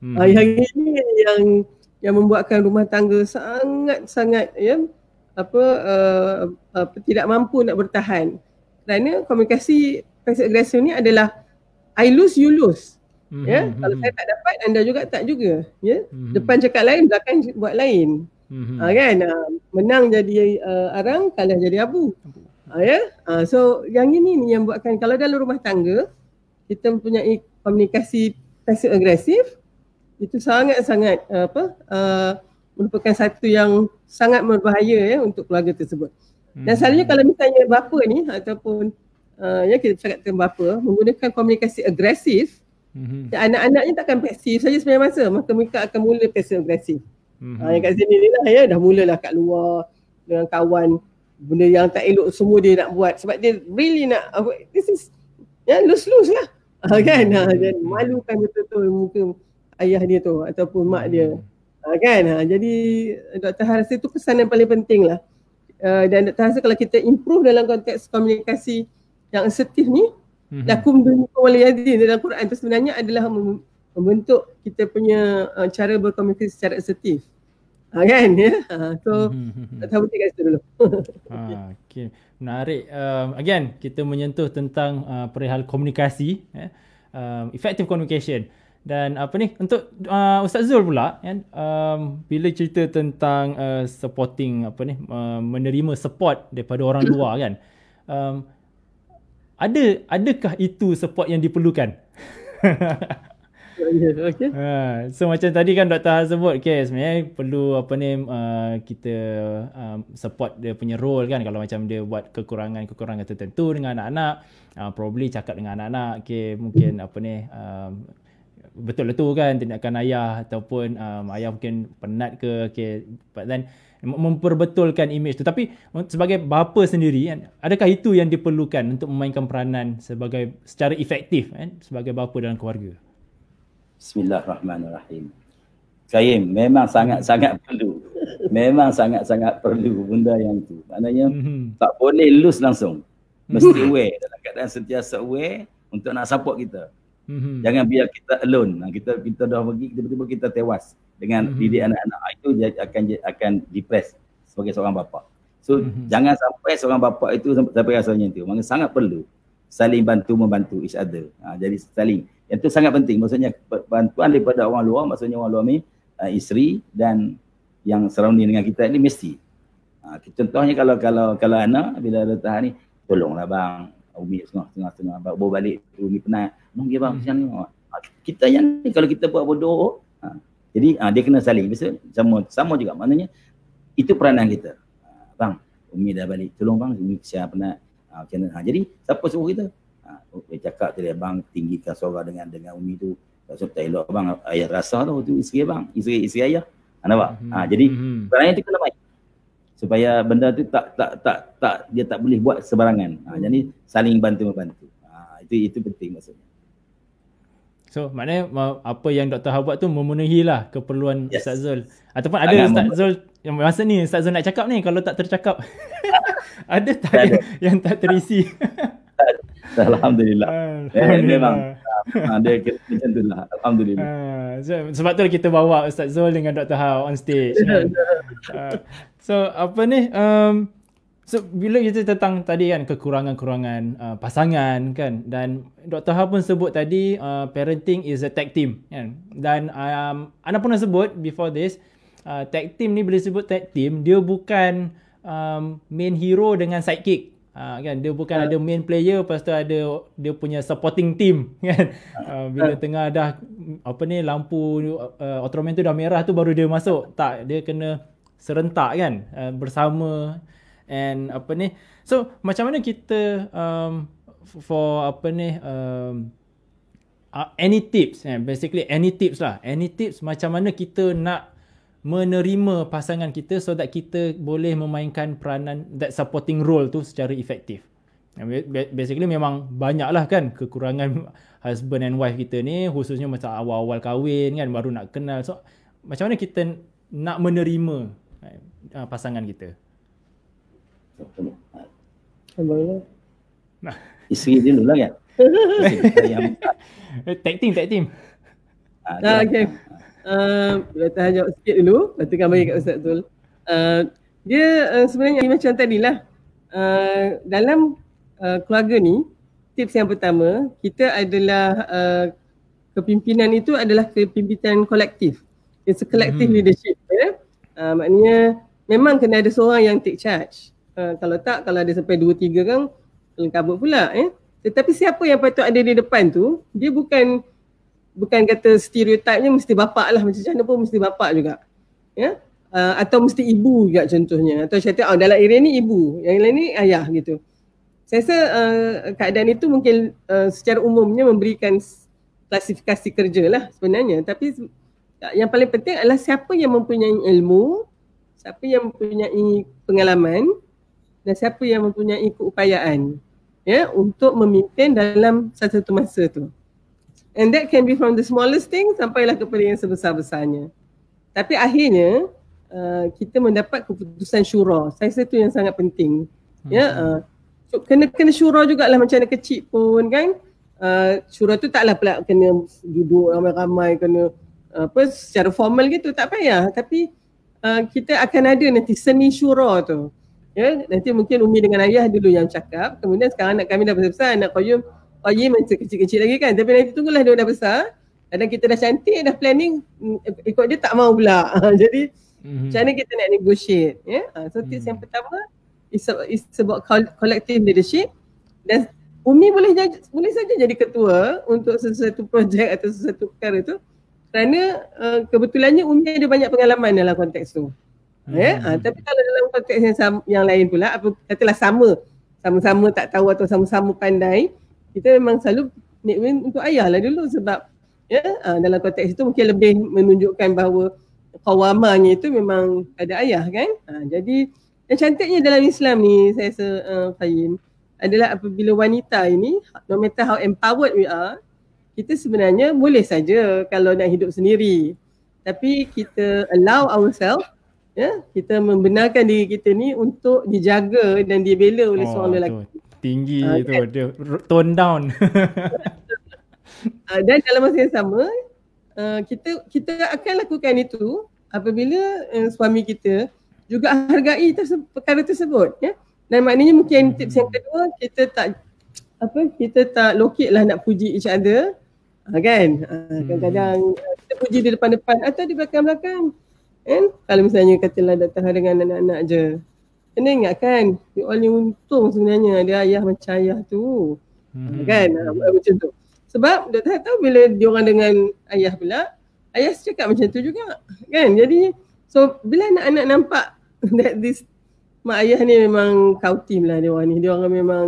Hmm. Ha, yang ini yang yang membuatkan rumah tangga sangat-sangat ya apa, uh, apa tidak mampu nak bertahan kerana komunikasi passive aggressive ni adalah I lose you lose. Mm-hmm. Ya, mhm, kalau mhm. saya tak dapat anda juga tak juga. Ya. Mm-hmm. Depan cakap lain, belakang buat lain. Mm-hmm. Ha, kan? Ha, menang jadi uh, arang, kalah jadi abu. Ha, ya. Ha, so yang ini ni yang buatkan kalau dalam rumah tangga kita mempunyai komunikasi passive aggressive itu sangat-sangat eh, apa uh, merupakan satu yang sangat berbahaya ya untuk keluarga tersebut. Dan hmm. selalunya kalau misalnya bapa ni ataupun uh, ya kita cakap tentang bapa menggunakan komunikasi agresif, hmm anak-anaknya takkan pasif saja sepanjang masa. Maka mereka akan mula pasif agresif. hmm Uh, yang kat sini ni lah ya, dah mulalah kat luar dengan kawan benda yang tak elok semua dia nak buat sebab dia really nak this is ya yeah, loose loose lah uh, kan uh, hmm dan malukan betul-betul muka ayah dia tu ataupun mak dia uh, kan uh, jadi Dr. Harris itu pesan yang paling penting lah Eh, dan Dr. Hasan kalau kita improve dalam konteks komunikasi yang assertif ni lakum dunyukum waliyadin dalam Quran tu sebenarnya adalah membentuk kita punya uh, cara berkomunikasi secara assertif. Ha, kan ya. Yeah? Ha, so tak tahu dekat situ dulu. ha, ah, okay. Menarik. Um, again kita menyentuh tentang uh, perihal komunikasi eh. Um, effective communication dan apa ni untuk uh, Ustaz Zul pula kan um, bila cerita tentang uh, supporting apa ni uh, menerima support daripada orang luar kan um, ada adakah itu support yang diperlukan ya, ya, okay. Ah, so macam tadi kan Dr. Ha sebut okay, sebenarnya perlu apa ni uh, kita um, support dia punya role kan kalau macam dia buat kekurangan-kekurangan tertentu dengan anak-anak uh, probably cakap dengan anak-anak okay, mungkin apa ni um, betul betul lah kan tindakan ayah ataupun um, ayah mungkin penat ke okay. but then memperbetulkan imej tu tapi sebagai bapa sendiri kan adakah itu yang diperlukan untuk memainkan peranan sebagai secara efektif kan sebagai bapa dalam keluarga Bismillahirrahmanirrahim Kaim memang sangat-sangat perlu memang sangat-sangat perlu benda yang tu maknanya mm-hmm. tak boleh loose langsung mesti aware dalam keadaan sentiasa aware untuk nak support kita Mm-hmm. Jangan biar kita alone. Ha, kita kita dah pergi tiba-tiba kita tewas dengan mm-hmm. didik anak-anak ha, itu dia akan akan depress sebagai seorang bapa. So mm-hmm. jangan sampai seorang bapa itu sampai rasanya itu. Maksudnya sangat perlu saling bantu membantu each other. Ha, jadi saling. Yang itu sangat penting. Maksudnya bantuan daripada orang luar, maksudnya orang luar ni uh, isteri dan yang surrounding dengan kita ni mesti. Ha, contohnya kalau kalau kalau anak bila ada tahan ni tolonglah bang Umi tengah tengah bawa baru balik Umi penat. Mungkin dia bang hmm. Ah, kita yang ni kalau kita buat bodoh. Ha. Jadi ha, dia kena saling. Biasa sama sama juga. Maknanya itu peranan kita. Bang, Umi dah balik. Tolong bang, Umi siap penat. Ha, macam mana? Ha, jadi siapa suruh kita? Ha, dia cakap tadi abang tinggikan suara dengan dengan Umi tu. Tak sebab tak elok abang. Ayah rasa tu tu isteri bang, Isteri, isteri ayah. Ha, nampak? Ha, jadi mm-hmm. peranan tu kena baik supaya benda tu tak tak tak tak dia tak boleh buat sebarangan. Ha, hmm. jadi saling bantu membantu. Ha, itu itu penting maksudnya. So maknanya apa yang Dr. Ha buat tu memenuhi lah keperluan yes. Ustaz Zul. Ataupun ada Agak Ustaz Zul yang masa ni Ustaz Zul nak cakap ni kalau tak tercakap. ada tak, tak ada. yang tak terisi? tak ada. Alhamdulillah. Alhamdulillah. Eh, memang. ha, dia kira macam tu lah. Alhamdulillah. Ha, sebab tu kita bawa Ustaz Zul dengan Dr. Hao on stage. ha. So, apa ni? Um, so, bila kita tentang tadi kan kekurangan kekurangan uh, pasangan kan dan Dr. Hao pun sebut tadi uh, parenting is a tag team kan. Dan um, Ana pun dah sebut before this, uh, tag team ni bila sebut tag team, dia bukan um, main hero dengan sidekick Uh, kan dia bukan ah. ada main player lepas tu ada dia punya supporting team kan uh, bila tengah dah apa ni lampu ultraman uh, tu dah merah tu baru dia masuk tak dia kena serentak kan uh, bersama and apa ni so macam mana kita um, for apa ni um, uh, any tips kan? basically any tips lah any tips macam mana kita nak menerima pasangan kita so that kita boleh memainkan peranan that supporting role tu secara efektif. Basically memang banyaklah kan kekurangan husband and wife kita ni khususnya macam awal-awal kahwin kan baru nak kenal. So macam mana kita nak menerima eh, ah, pasangan kita? Nah. dia dulu lah kan? Eh, tag team, tag team. Ah, ah, lah. okay. Uh, Dr. Han jawab sikit dulu, lepas tu kan bagi kat Ustaz Tul. Uh, ehm, dia uh, sebenarnya macam tadilah. Uh, ehm, dalam uh, keluarga ni, tips yang pertama, kita adalah uh, kepimpinan itu adalah kepimpinan kolektif. It's a collective hmm. leadership. Eh? Uh, maknanya memang kena ada seorang yang take charge. Uh, kalau tak, kalau ada sampai dua tiga kan, kabut pula. Eh? Tetapi siapa yang patut ada di depan tu, dia bukan bukan kata stereotipnya mesti bapa lah macam mana pun mesti bapa juga ya yeah? uh, atau mesti ibu juga contohnya atau saya tahu oh, dalam area ni ibu yang lain ni ayah gitu saya rasa uh, keadaan itu mungkin uh, secara umumnya memberikan klasifikasi kerja lah sebenarnya tapi yang paling penting adalah siapa yang mempunyai ilmu siapa yang mempunyai pengalaman dan siapa yang mempunyai keupayaan ya untuk memimpin dalam satu masa tu And that can be from the smallest thing sampailah kepada yang sebesar-besarnya. Tapi akhirnya uh, kita mendapat keputusan syura. Saya rasa itu yang sangat penting. Hmm. Ya, yeah, uh, kena kena syura jugalah macam mana kecil pun kan. Uh, syura tu taklah pula kena duduk ramai-ramai kena uh, apa secara formal gitu tak payah tapi uh, kita akan ada nanti seni syura tu. Ya, yeah, nanti mungkin Umi dengan ayah dulu yang cakap. Kemudian sekarang anak kami dah besar-besar anak Qayyum Oh, ye masa kecil-kecil lagi kan. Tapi nanti tunggulah dia dah besar. Dan kita dah cantik, dah planning, mm, ikut dia tak mau pula. Jadi, mhm. macam mana kita nak negotiate? Yeah? Ya? So, tips mm. yang pertama is, is about collective leadership. Dan Umi boleh, jaj- boleh saja jadi ketua untuk sesuatu projek atau sesuatu perkara tu. Kerana uh, kebetulannya Umi ada banyak pengalaman dalam konteks tu. Ya? Mm. Yeah? Ha, tapi kalau dalam konteks yang, sama, yang lain pula, apa, katalah sama. Sama-sama tak tahu atau sama-sama pandai kita memang selalu nickname untuk ayah lah dulu sebab ya uh, dalam konteks itu mungkin lebih menunjukkan bahawa kawamanya itu memang ada ayah kan. Uh, jadi yang cantiknya dalam Islam ni saya rasa uh, Fahim adalah apabila wanita ini no matter how empowered we are kita sebenarnya boleh saja kalau nak hidup sendiri. Tapi kita allow ourselves ya, kita membenarkan diri kita ni untuk dijaga dan dibela oleh oh, seorang lelaki. Betul tinggi uh, tu kan? dia tone down uh, dan dalam masa yang sama uh, kita kita akan lakukan itu apabila uh, suami kita juga hargai terse- perkara tersebut ya dan maknanya mungkin hmm tips yang kedua kita tak apa kita tak lokit lah nak puji each other uh, kan kadang-kadang uh, kita puji di depan-depan atau di belakang-belakang kan kalau misalnya katalah datang dengan anak-anak je Kena ingat kan, you all ni untung sebenarnya ada ayah macam ayah tu. Hmm. Kan, ha, macam tu. Sebab dia tak tahu bila dia orang dengan ayah pula, ayah cakap macam tu juga. Kan, jadi so bila anak-anak nampak that this mak ayah ni memang kau tim lah dia orang ni. Dia orang memang,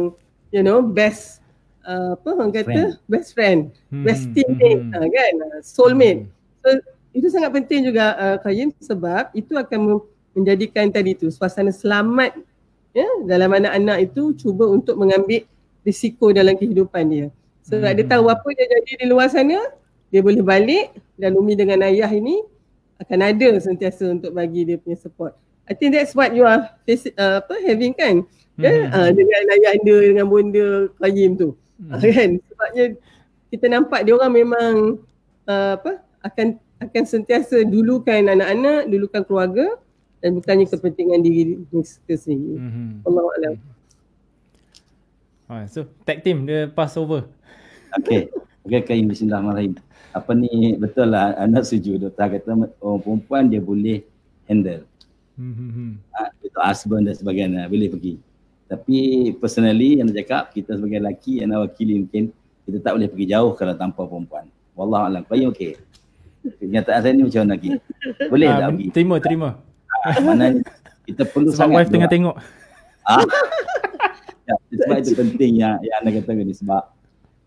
you know, best Uh, apa orang kata friend. best friend hmm. best hmm, teammate hmm. uh, kan soulmate hmm. so itu sangat penting juga uh, kain sebab itu akan menjadikan tadi tu suasana selamat ya dalam anak-anak itu cuba untuk mengambil risiko dalam kehidupan dia. So hmm. dia tahu apa yang jadi di luar sana, dia boleh balik dan Umi dengan ayah ini akan ada sentiasa untuk bagi dia punya support. I think that's what you are uh, apa having kan? Hmm. Ya, hmm. yeah? uh, dengan ayah anda dengan bonda Qayyim tu. Hmm. Uh, kan? Sebabnya kita nampak dia orang memang uh, apa akan akan sentiasa dulukan anak-anak, dulukan keluarga dan bukannya kepentingan diri mereka sendiri. Mm-hmm. Allah Alam. Ha, so tag team dia pass over. Okay. Okay, kain bismillahirrahmanirrahim. Apa ni betul lah anak suju doktor kata orang perempuan dia boleh handle. Mm-hmm. Ha, itu husband dan sebagainya boleh pergi. Tapi personally yang nak cakap kita sebagai lelaki yang nak wakili mungkin kita tak boleh pergi jauh kalau tanpa perempuan. Wallahualam. Kau okay. Kenyataan saya ni macam mana lagi? Boleh uh, tak pergi? Terima, terima. Mana kita perlu sebab wife tengah tengok ah. ya, sebab itu penting yang, yang anda kata ni sebab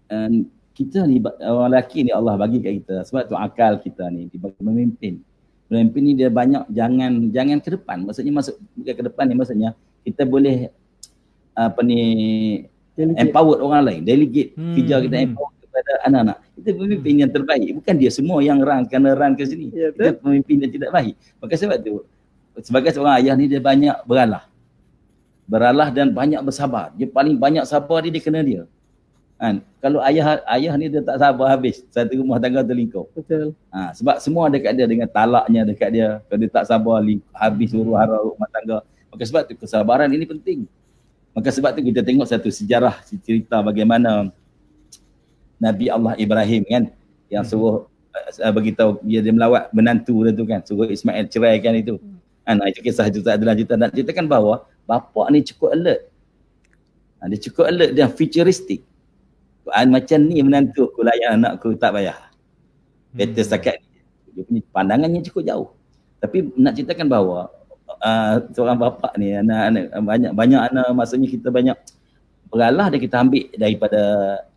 um, kita ni orang lelaki ni Allah bagi kat kita sebab tu akal kita ni kita memimpin memimpin ni dia banyak jangan jangan ke depan maksudnya masuk bukan ke depan ni maksudnya kita boleh apa ni delegate. empower orang lain delegate hmm. kerja kita empower kepada anak-anak kita pemimpin hmm. yang terbaik bukan dia semua yang run kena run ke sini ya, kita pemimpin yang tidak baik maka sebab tu sebagai seorang ayah ni dia banyak beralah. Beralah dan banyak bersabar. Dia paling banyak sabar dia, dia kena dia. Kan? Kalau ayah ayah ni dia tak sabar habis. Satu rumah tangga tu lingkup. Betul. Ha, sebab semua dekat dia dengan talaknya dekat dia. Kalau dia tak sabar lingkup, habis suruh hara rumah tangga. Maka sebab tu kesabaran ini penting. Maka sebab tu kita tengok satu sejarah cerita bagaimana Nabi Allah Ibrahim kan yang hmm. suruh uh, bagi tahu dia, dia melawat menantu dia tu kan suruh Ismail ceraikan itu. Hmm. Ah, kan itu kisah juga ada lanjutan nak ceritakan bahawa bapak ni cukup alert. Ah, dia cukup alert dan futuristik. Ah, macam ni menantu aku layan anak aku tak payah. Better hmm. setakat dia punya pandangannya cukup jauh. Tapi nak ceritakan bahawa uh, seorang bapak ni anak-anak banyak banyak anak maksudnya kita banyak beralah dan kita ambil daripada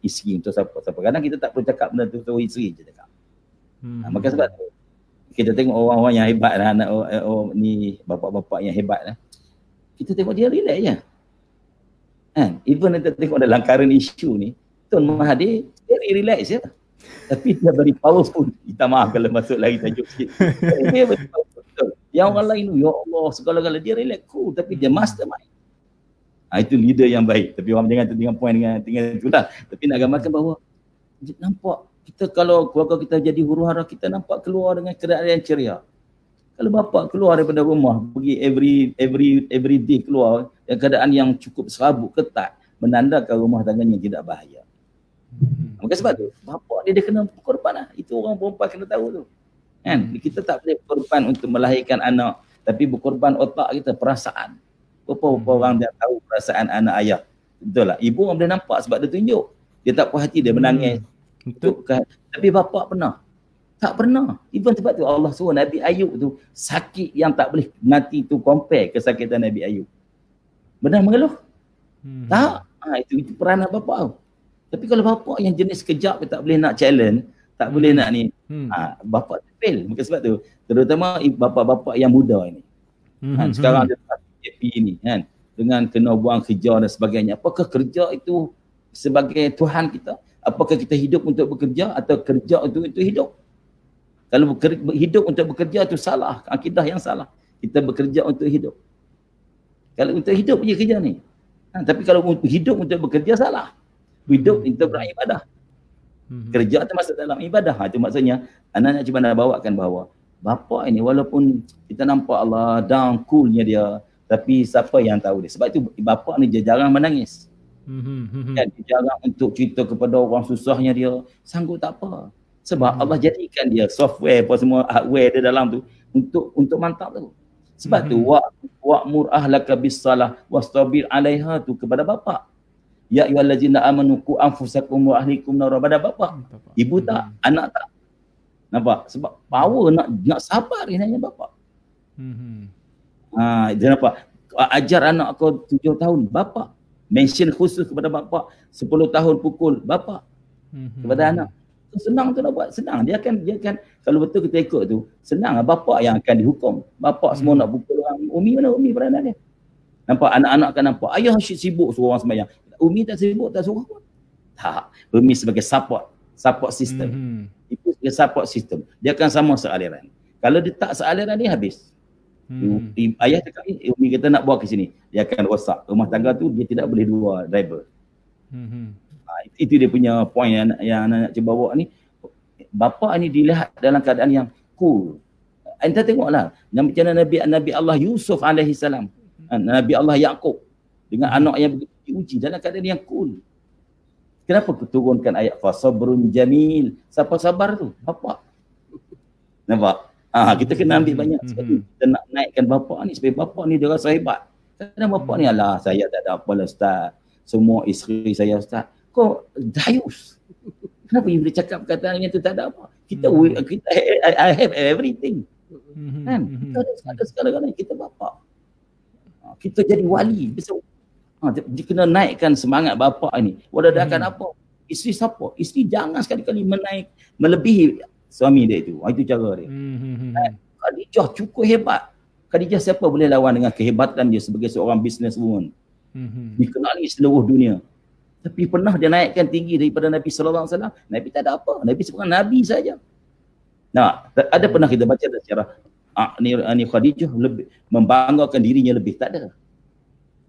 isteri untuk siapa-siapa. Kadang kita tak boleh cakap benda tu, tu isteri je cakap. Hmm. Maka sebab tu, kita tengok orang-orang yang hebat lah, anak oh, oh, ni bapak-bapak yang hebat lah. Kita tengok dia relax je. Kan? Even kita tengok dalam current issue ni, Tuan Mahathir, very relax je. Tapi dia beri power pun. Kita maaf kalau masuk lagi tajuk sikit. dia beri powerful. Yang orang lain tu, Ya Allah, segala-gala dia relax cool. Tapi dia mastermind. Ha, itu leader yang baik. Tapi orang jangan tertinggal poin dengan tinggal tu lah. Tapi nak gambarkan bahawa nampak kita kalau keluarga kita jadi huru hara kita nampak keluar dengan keadaan yang ceria kalau bapa keluar daripada rumah pergi every every every day keluar dengan keadaan yang cukup serabut ketat menandakan rumah tangganya tidak bahaya hmm. maka sebab tu bapa dia dia kena korban lah. itu orang perempuan kena tahu tu kan kita tak boleh korban untuk melahirkan anak tapi berkorban otak kita perasaan berapa hmm. orang dia tahu perasaan anak ayah betul lah ibu orang boleh nampak sebab dia tunjuk dia tak puas hati dia hmm. menangis hmm Tukar. Tapi bapa pernah? Tak pernah. Even sebab tu Allah suruh Nabi Ayub tu sakit yang tak boleh mati tu compare kesakitan Nabi Ayub. Benar mengeluh? Hmm. Tak. Ha, itu, itu peranan bapa tau. Tapi kalau bapa yang jenis kejap tak boleh nak challenge, tak hmm. boleh nak ni. Hmm. Ha, bapa fail. Maka sebab tu terutama bapa-bapa yang muda ini. Hmm. Ha, sekarang hmm. dia KP ni kan. Dengan kena buang kerja dan sebagainya. Apakah kerja itu sebagai Tuhan kita? apakah kita hidup untuk bekerja atau kerja untuk, untuk hidup kalau hidup untuk bekerja itu salah akidah yang salah kita bekerja untuk hidup kalau untuk hidup punya kerja ni ha, tapi kalau untuk hidup untuk bekerja salah hidup hmm. untuk beribadah hmm. kerja itu masuk dalam ibadah ha, itu maksudnya anak nak cuba nak bawakan bahawa bapa ini walaupun kita nampak Allah down coolnya dia tapi siapa yang tahu dia sebab itu bapa ni dia jarang menangis dan mhm, mhm. dia jarang untuk cerita kepada orang susahnya dia. Sanggup tak apa. Sebab hmm. Allah jadikan dia software apa semua hardware dia dalam tu untuk untuk mantap tu. Sebab hmm. tu wa mhm. wa murahlaka bisalah wastabir alaiha tu kepada bapa. Ya ayyuhallazina amanu qu anfusakum wa ahlikum nar pada bapa. Hmm, Ibu tak, hmm. anak tak. Nampak? Sebab power nak nak sabar ni hanya bapa. Hmm, hmm. Ha, dia nampak ajar anak kau tujuh tahun bapa mention khusus kepada bapa 10 tahun pukul bapa mm-hmm. kepada anak senang tu nak buat senang dia akan dia akan kalau betul kita ikut tu senang lah bapa yang akan dihukum bapa mm-hmm. semua nak pukul orang umi mana umi peranan dia nampak anak-anak akan nampak ayah asyik sibuk suruh orang sembahyang umi tak sibuk tak suruh pun tak umi sebagai support support system mm-hmm. itu sebagai support system dia akan sama sealiran kalau dia tak sealiran ni habis Hmm. Ayah cakap ni, Umi kata nak bawa ke sini. Dia akan rosak. Rumah tangga tu dia tidak boleh dua driver. Hmm. Ha, itu dia punya point yang, yang anak nak cuba bawa ni. Bapa ni dilihat dalam keadaan yang cool. Anda ah, tengoklah. Macam Nabi, Nabi Allah Yusuf AS. Ah, Nabi Allah Yaakob. Dengan hmm. anak yang diuji dalam keadaan yang cool. Kenapa keturunkan ayat fasabrun jamil? Siapa sabar tu? Bapak. Nampak? Ah, hmm, kita kena ambil banyak sebab mm-hmm. Hmm. kita nak naikkan bapak ni supaya bapak ni dia rasa hebat. Kadang bapak ni alah saya tak ada apa lah ustaz. Semua isteri saya ustaz. Kau dayus. Kenapa you boleh cakap perkataan yang tu tak ada apa? Kita mm-hmm. kita I, ha, I ha, ha, have everything. Mm-hmm. Kan? Kita ada segala-segala kita bapak. Ah, kita jadi wali. Bisa, ha, dia kena naikkan semangat bapak ni. Wadah hmm. akan mm-hmm. apa? Isteri siapa? Isteri jangan sekali-kali menaik melebihi suami dia itu. Ah, itu cara dia. Hmm. Khadijah cukup hebat. Khadijah siapa boleh lawan dengan kehebatan dia sebagai seorang businesswoman. Hmm. Dikenali seluruh dunia. Tapi pernah dia naikkan tinggi daripada Nabi sallallahu alaihi Nabi tak ada apa. Nabi sebenarnya nabi saja. Nah, ada pernah kita baca dalam sejarah Ani ah, Ani ah, Khadijah lebih membanggakan dirinya lebih tak ada.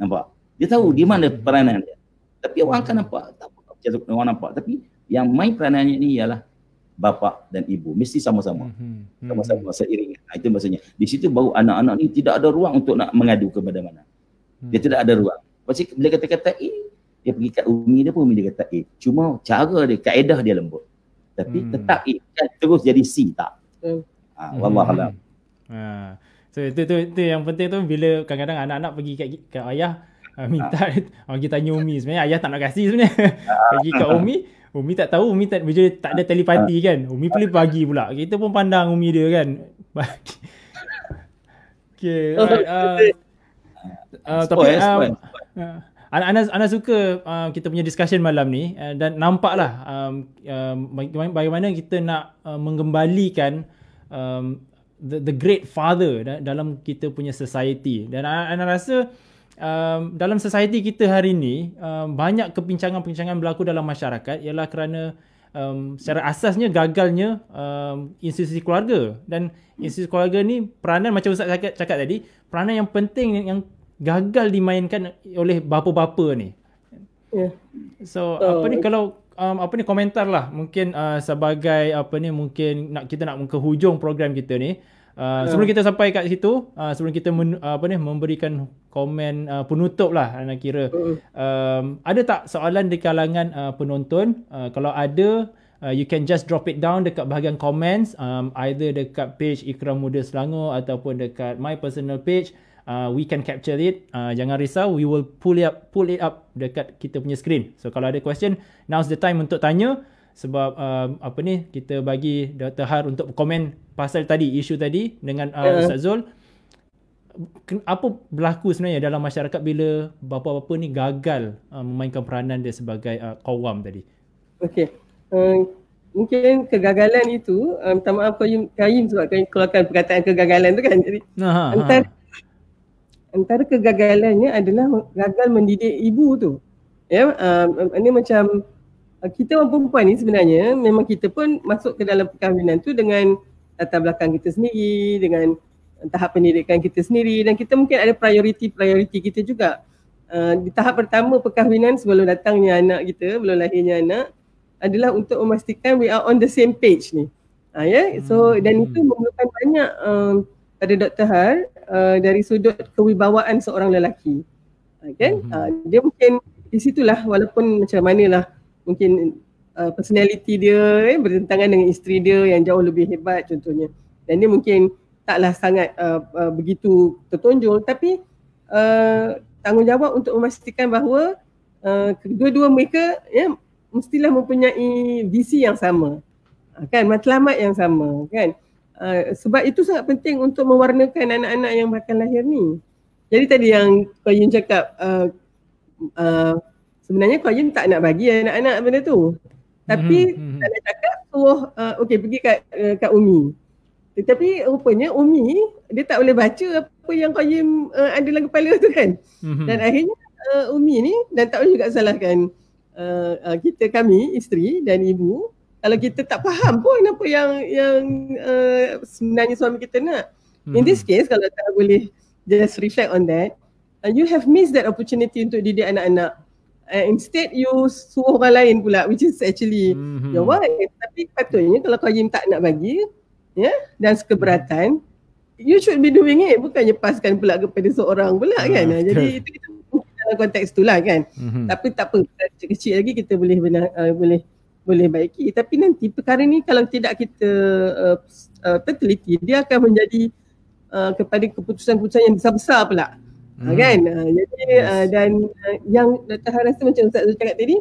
Nampak? Dia tahu di mana peranan dia. Tapi orang akan nampak. Tak apa, orang nampak. Tapi yang main peranannya ni ialah bapa dan ibu mesti sama-sama mhm, mhm. sama-sama hmm. seiring ha, itu maksudnya di situ baru anak-anak ni tidak ada ruang untuk nak mengadu kepada mana hmm. dia tidak ada ruang pasti bila kata-kata eh dia pergi kat umi dia pun umi dia kata eh cuma cara dia kaedah dia lembut tapi hmm. tetap eh kan terus jadi si tak hmm. ha wallahualam hmm. ha so itu, itu itu yang penting tu bila kadang-kadang anak-anak pergi kat kat ayah ha. minta ha. orang kita tanya umi sebenarnya ayah tak nak kasih sebenarnya ha. pergi kat umi Umi tak tahu Umi tak dia tak ada telepati ha. kan. Umi pula pagi pula. Kita pun pandang Umi dia kan. okay. Uh, uh, uh, tapi uh, anak Anas Anas suka uh, kita punya discussion malam ni uh, dan nampaklah um, uh, bagaimana kita nak uh, mengembalikan um, the, the great father dalam kita punya society. Dan Anas rasa um, dalam society kita hari ini um, banyak kepincangan-pincangan berlaku dalam masyarakat ialah kerana um, secara asasnya gagalnya um, institusi keluarga dan institusi keluarga ni peranan macam Ustaz cakap, cakap tadi peranan yang penting yang gagal dimainkan oleh bapa-bapa ni. Yeah. So, so apa ni kalau um, apa ni komentar lah mungkin uh, sebagai apa ni mungkin nak kita nak ke hujung program kita ni Uh, yeah. Sebelum kita sampai kat situ, uh, sebelum kita men, uh, apa ni, memberikan komen uh, penutup lah Ana kira. Uh. ada tak soalan di kalangan uh, penonton? Uh, kalau ada, uh, you can just drop it down dekat bahagian comments. Um, either dekat page Ikram Muda Selangor ataupun dekat my personal page. Uh, we can capture it. Uh, jangan risau, we will pull it, up, pull it up dekat kita punya screen. So kalau ada question, now's the time untuk tanya sebab um, apa ni kita bagi Dr. Har untuk komen pasal tadi isu tadi dengan uh, yeah. Ustaz Zul apa berlaku sebenarnya dalam masyarakat bila bapa-bapa ni gagal uh, memainkan peranan dia sebagai uh, kawam tadi okey um, mungkin kegagalan itu um, maaf kau kain sebab kau keluarkan perkataan kegagalan tu kan jadi Aha, antara, antara kegagalannya adalah gagal mendidik ibu tu ya yeah? um, ini macam Eh, kita orang perempuan ni sebenarnya memang kita pun masuk ke dalam perkahwinan tu dengan latar belakang kita sendiri, dengan eh, tahap pendidikan kita sendiri dan kita mungkin ada prioriti-prioriti kita juga. Uh, di tahap pertama perkahwinan sebelum datangnya anak kita, belum lahirnya anak adalah untuk memastikan we are on the same page ni. Ha, ya, yeah? so hmm. dan itu memerlukan banyak um, pada Dr. Har uh, dari sudut kewibawaan seorang lelaki. Okay? Ah, hmm. Uh, dia mungkin di situlah walaupun macam manalah mungkin uh, personality dia eh, bertentangan dengan isteri dia yang jauh lebih hebat contohnya dan dia mungkin taklah sangat uh, uh, begitu tertonjol tapi uh, tanggungjawab untuk memastikan bahawa uh, kedua-dua mereka ya mestilah mempunyai visi yang sama ha, kan matlamat yang sama kan uh, sebab itu sangat penting untuk mewarnakan anak-anak yang akan lahir ni jadi tadi yang Pak cakap uh, uh, sebenarnya qayyim tak nak bagi anak-anak benda tu tapi mm-hmm. tak mhm. nak cakap suruh uh, okey pergi kat uh, kat umi tetapi rupanya umi dia tak boleh baca apa yang qayyim uh, ada dalam kepala tu kan mm-hmm. dan akhirnya uh, umi ni dan tak boleh juga salahkan uh, uh, kita kami isteri dan ibu kalau kita tak faham pun apa yang yang uh, sebenarnya suami kita nak mm-hmm. in this mhm. case kalau tak boleh just reflect on that uh, you have missed that opportunity untuk didik anak-anak uh, instead you suruh orang lain pula which is actually mm-hmm. your wife tapi patutnya kalau kau yang tak nak bagi ya yeah, dan sekeberatan you should be doing it bukannya paskan pula kepada seorang pula yeah, kan jadi itu kita dalam konteks tu lah kan mm-hmm. tapi tak apa kecil-kecil lagi kita boleh benar, uh, eh, boleh boleh baiki tapi nanti perkara ni kalau tidak kita uh, eh, uh, teliti dia akan menjadi uh, kepada keputusan-keputusan yang besar-besar pula Ah, kan? hmm. kan uh, jadi ah, yes. uh, dan uh, yang Dr. rasa macam Ustaz Zul cakap tadi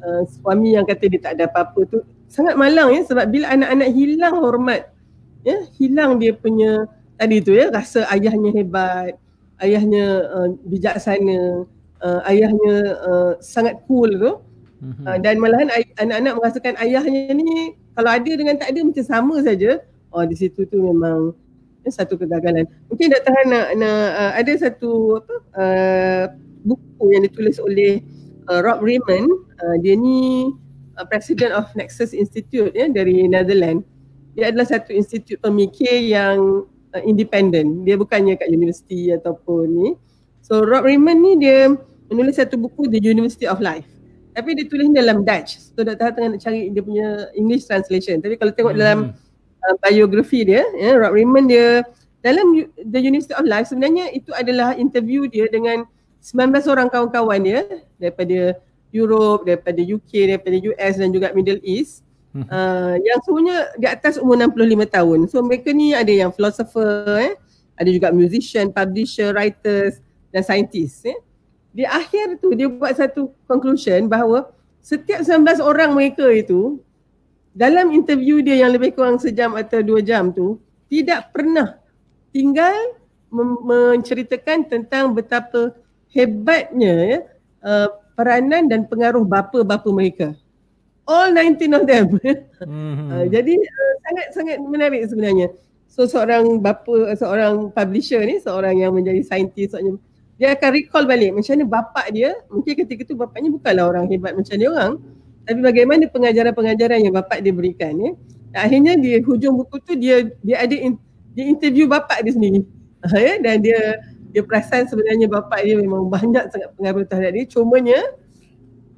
uh, suami yang kata dia tak ada apa-apa tu sangat malang ya sebab bila anak-anak hilang hormat ya hilang dia punya tadi tu ya rasa ayahnya hebat ayahnya uh, bijaksana uh, ayahnya uh, sangat cool tu Uh, dan malahan anak-anak merasakan ayahnya ni kalau ada dengan tak ada macam sama saja. Oh di situ tu memang ini satu kegagalan. Mungkin Dr. Han nak, nak uh, ada satu apa uh, buku yang ditulis oleh uh, Rob Raymond. Uh, dia ni uh, President of Nexus Institute ya dari Netherlands. Dia adalah satu institut pemikir yang uh, independen. Dia bukannya kat universiti ataupun ni. So Rob Raymond ni dia menulis satu buku The University of Life. Tapi dia tulis dalam Dutch. So Dr. Han tengah nak cari dia punya English translation. Tapi kalau tengok hmm. dalam uh, biografi dia ya yeah, Rob Raymond dia dalam The University of Life sebenarnya itu adalah interview dia dengan 19 orang kawan-kawan dia daripada Europe, daripada UK, daripada US dan juga Middle East hmm. uh, yang semuanya di atas umur 65 tahun. So mereka ni ada yang philosopher, eh, ada juga musician, publisher, writers dan scientist. Eh. Di akhir tu dia buat satu conclusion bahawa setiap 19 orang mereka itu dalam interview dia yang lebih kurang sejam atau dua jam tu tidak pernah tinggal menceritakan tentang betapa hebatnya ya, uh, peranan dan pengaruh bapa-bapa mereka. All 19 of them. Mhm. uh, jadi uh, sangat-sangat menarik sebenarnya. So seorang bapa, seorang publisher ni, seorang yang menjadi saintis dia akan recall balik macam mana bapak dia, mungkin ketika tu bapaknya bukanlah orang hebat macam dia orang tapi bagaimana pengajaran-pengajaran yang bapak dia berikan ya akhirnya di hujung buku tu dia dia ada in, dia interview bapak dia sendiri ha, ya dan dia dia perasan sebenarnya bapak dia memang banyak sangat pengaruh terhadap dia cumanya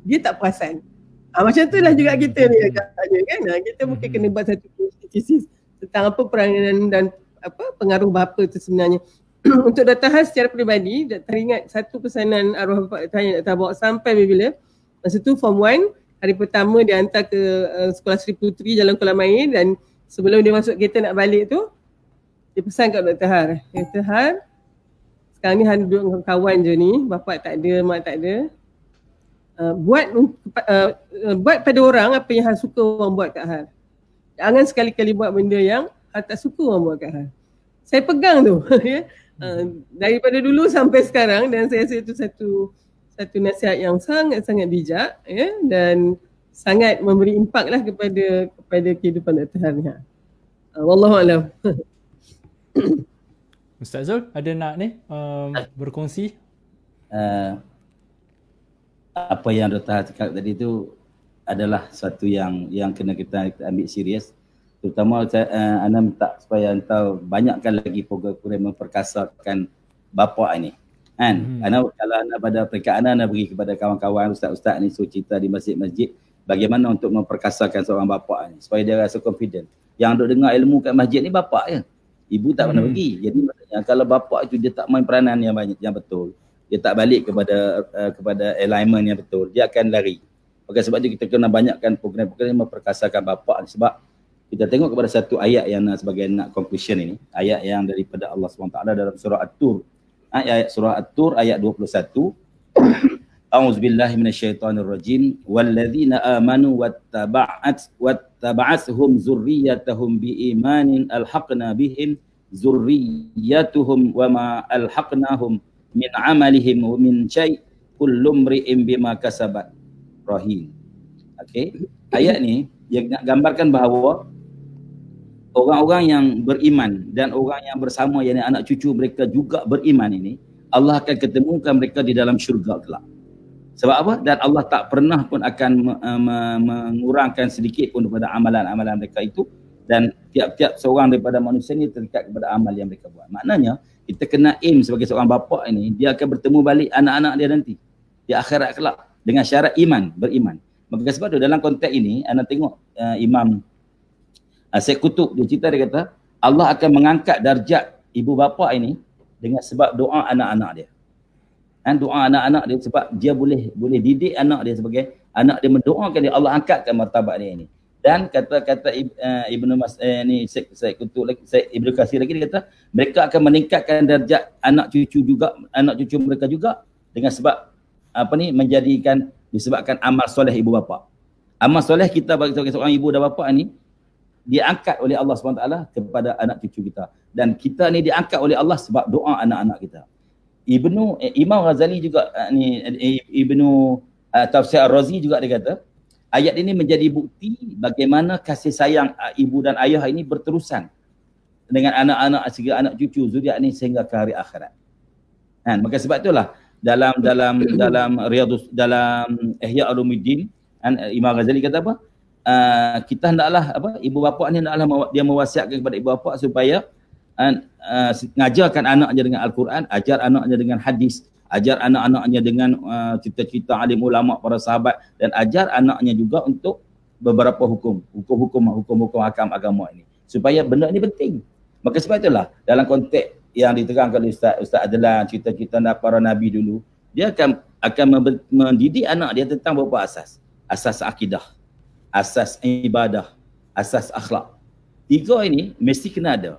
dia tak perasan ha, macam tu lah juga kita ni katanya kan ha, kita mungkin kena hmm. buat satu kisah tentang apa peranan dan apa pengaruh bapa tu sebenarnya untuk Dr. Has secara peribadi, Dr. ingat satu pesanan arwah bapak tanya Dr. Bawa sampai bila-bila. Masa tu form 1, hari pertama dia hantar ke uh, sekolah Sri Puteri Jalan Kuala Main dan sebelum dia masuk kereta nak balik tu dia pesan kat Dr. Har. Dr. Har, sekarang ni Han duduk dengan kawan je ni, bapak tak ada, mak tak ada. Uh, buat uh, buat pada orang apa yang Han suka orang buat kat Har. Jangan sekali-kali buat benda yang Har tak suka orang buat kat Har. Saya pegang tu. ya. uh, daripada dulu sampai sekarang dan saya rasa itu satu, satu satu nasihat yang sangat-sangat bijak ya yeah, dan sangat memberi impak lah kepada kepada kehidupan Dr. Harniha. Uh, ah, Wallahu a'lam. Ustaz Zul ada nak ni um, ah. berkongsi? Uh, apa yang Dr. Har cakap tadi tu adalah satu yang yang kena kita ambil serius terutama saya, uh, anda minta supaya anda tahu banyakkan lagi program-program memperkasakan bapa ini kan hmm. ana kalau anak pada peringkat anak ana bagi kepada kawan-kawan ustaz-ustaz ni so cerita di masjid-masjid bagaimana untuk memperkasakan seorang bapa ni supaya dia rasa confident yang duk dengar ilmu kat masjid ni bapa je ibu tak pernah hmm. pergi jadi maknanya kalau bapa tu dia tak main peranan yang banyak yang betul dia tak balik kepada uh, kepada alignment yang betul dia akan lari okay, sebab tu kita kena banyakkan program-program yang memperkasakan bapa ni sebab kita tengok kepada satu ayat yang sebagai nak conclusion ini ayat yang daripada Allah SWT dalam surah At-Tur ayat surah At-Tur ayat 21. A'udzu billahi minasyaitonir rajim walladzina amanu wattaba'at wattaba'athum zurriyyatuhum biimanin alhaqna bihim zurriyyatuhum wama alhaqnahum min amalihim wa min syai' kullu mri'in bima kasabat rahim. Okey. Ayat ni yang nak gambarkan bahawa orang-orang yang beriman dan orang yang bersama yang anak cucu mereka juga beriman ini Allah akan ketemukan mereka di dalam syurga kelak. Sebab apa? Dan Allah tak pernah pun akan me- eh, me- mengurangkan sedikit pun daripada amalan-amalan mereka itu dan tiap-tiap seorang daripada manusia ini terikat kepada amal yang mereka buat. Maknanya kita kena aim sebagai seorang bapa ini dia akan bertemu balik anak-anak dia nanti di akhirat kelak dengan syarat iman, beriman. Maka sebab itu dalam konteks ini anda tengok uh, imam Ah, Syed Kutub dia cerita dia kata Allah akan mengangkat darjat ibu bapa ini dengan sebab doa anak-anak dia. Kan doa anak-anak dia sebab dia boleh boleh didik anak dia sebagai anak dia mendoakan dia Allah angkatkan martabat dia ini. Dan kata-kata eh, Ibnu Mas eh, ni Syed Kutub lagi Syed Ibnu Kasir lagi dia kata mereka akan meningkatkan darjat anak cucu juga anak cucu mereka juga dengan sebab apa ni menjadikan disebabkan amal soleh ibu bapa. Amal soleh kita bagi seorang ibu dan bapa ni diangkat oleh Allah SWT kepada anak cucu kita. Dan kita ni diangkat oleh Allah sebab doa anak-anak kita. Ibnu eh, Imam Ghazali juga eh, ni eh, Ibnu eh, Tafsir Ar-Razi juga dia kata ayat ini menjadi bukti bagaimana kasih sayang eh, ibu dan ayah ini berterusan dengan anak-anak segala anak cucu zuriat ini sehingga ke hari akhirat. Kan maka sebab itulah dalam dalam dalam Riyadus dalam Ihya Ulumuddin kan Imam Ghazali kata apa? uh, kita hendaklah apa ibu bapa ni hendaklah dia mewasiatkan kepada ibu bapa supaya mengajarkan ah, ah, uh, uh, anaknya dengan al-Quran, ajar anaknya dengan hadis, ajar anak-anaknya dengan uh, cerita-cerita alim ulama para sahabat dan ajar anaknya juga untuk beberapa hukum, hukum-hukum hukum-hukum hakam agama ini. Supaya benda ini penting. Maka sebab itulah dalam konteks yang diterangkan oleh Ustaz Ustaz Adlan cerita-cerita para nabi dulu, dia akan akan mendidik anak dia tentang beberapa asas. Asas akidah, asas ibadah, asas akhlak. Tiga ini mesti kena ada.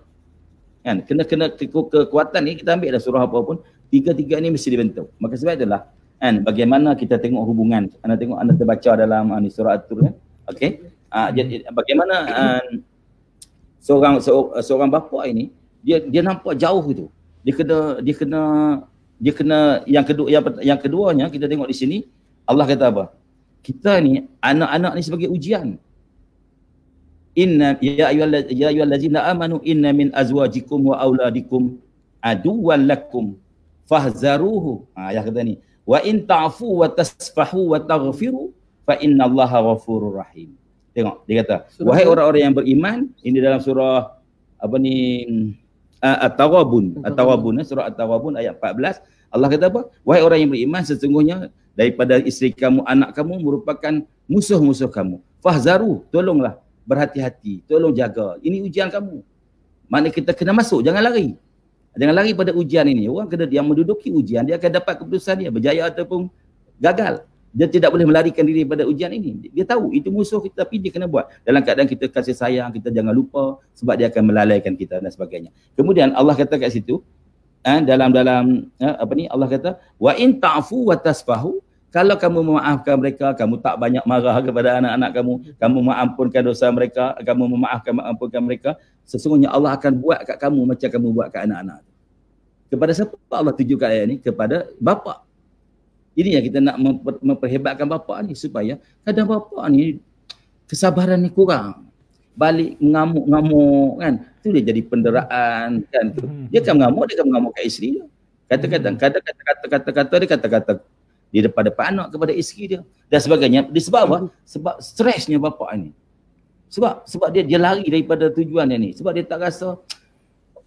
Kan? Kena kena kekuatan ni kita ambil dah surah apa pun, tiga-tiga ni mesti dibentuk. Maka sebab itulah kan bagaimana kita tengok hubungan anda tengok anda terbaca dalam uh, ni surah at kan okey uh, bagaimana uh, seorang seorang bapa ini dia dia nampak jauh itu dia kena dia kena dia kena yang kedua yang, yang keduanya kita tengok di sini Allah kata apa kita ni anak-anak ni sebagai ujian inna ya ayyuhallazina ya ayyuhallazina amanu inna min azwajikum wa auladikum aduwwal lakum fahzaruhu ha ayah kata ni wa in ta'fu wa tasfahu wa taghfiru fa innallaha ghafurur rahim tengok dia kata surah wahai orang-orang yang beriman ini dalam surah apa ni at-tawabun at-tawabun eh, surah at-tawabun ayat 14 Allah kata apa? Wahai orang yang beriman sesungguhnya daripada isteri kamu, anak kamu merupakan musuh-musuh kamu. Fahzaru, tolonglah berhati-hati, tolong jaga. Ini ujian kamu. Mana kita kena masuk, jangan lari. Jangan lari pada ujian ini. Orang kena dia menduduki ujian, dia akan dapat keputusan dia berjaya ataupun gagal. Dia tidak boleh melarikan diri pada ujian ini. Dia tahu itu musuh kita tapi dia kena buat. Dalam keadaan kita kasih sayang, kita jangan lupa sebab dia akan melalaikan kita dan sebagainya. Kemudian Allah kata kat situ, eh, dalam dalam eh, apa ni Allah kata wa in ta'fu wa tasfahu kalau kamu memaafkan mereka kamu tak banyak marah kepada anak-anak kamu kamu mengampunkan dosa mereka kamu memaafkan mengampunkan mereka sesungguhnya Allah akan buat kat kamu macam kamu buat kat anak-anak kepada siapa Allah tunjukkan ayat ni kepada bapa ini yang kita nak memper- memperhebatkan bapa ni supaya kadang bapa ni kesabaran ni kurang balik ngamuk-ngamuk kan tu dia jadi penderaan kan tu. Hmm. Dia akan mengamuk, dia akan mengamuk kat isteri dia. Kata-kata hmm. kata kata kata kata kata dia kata kata di depan depan anak kepada isteri dia dan sebagainya. Disebab apa? Sebab stresnya bapak ini. Sebab sebab dia dia lari daripada tujuan dia ni. Sebab dia tak rasa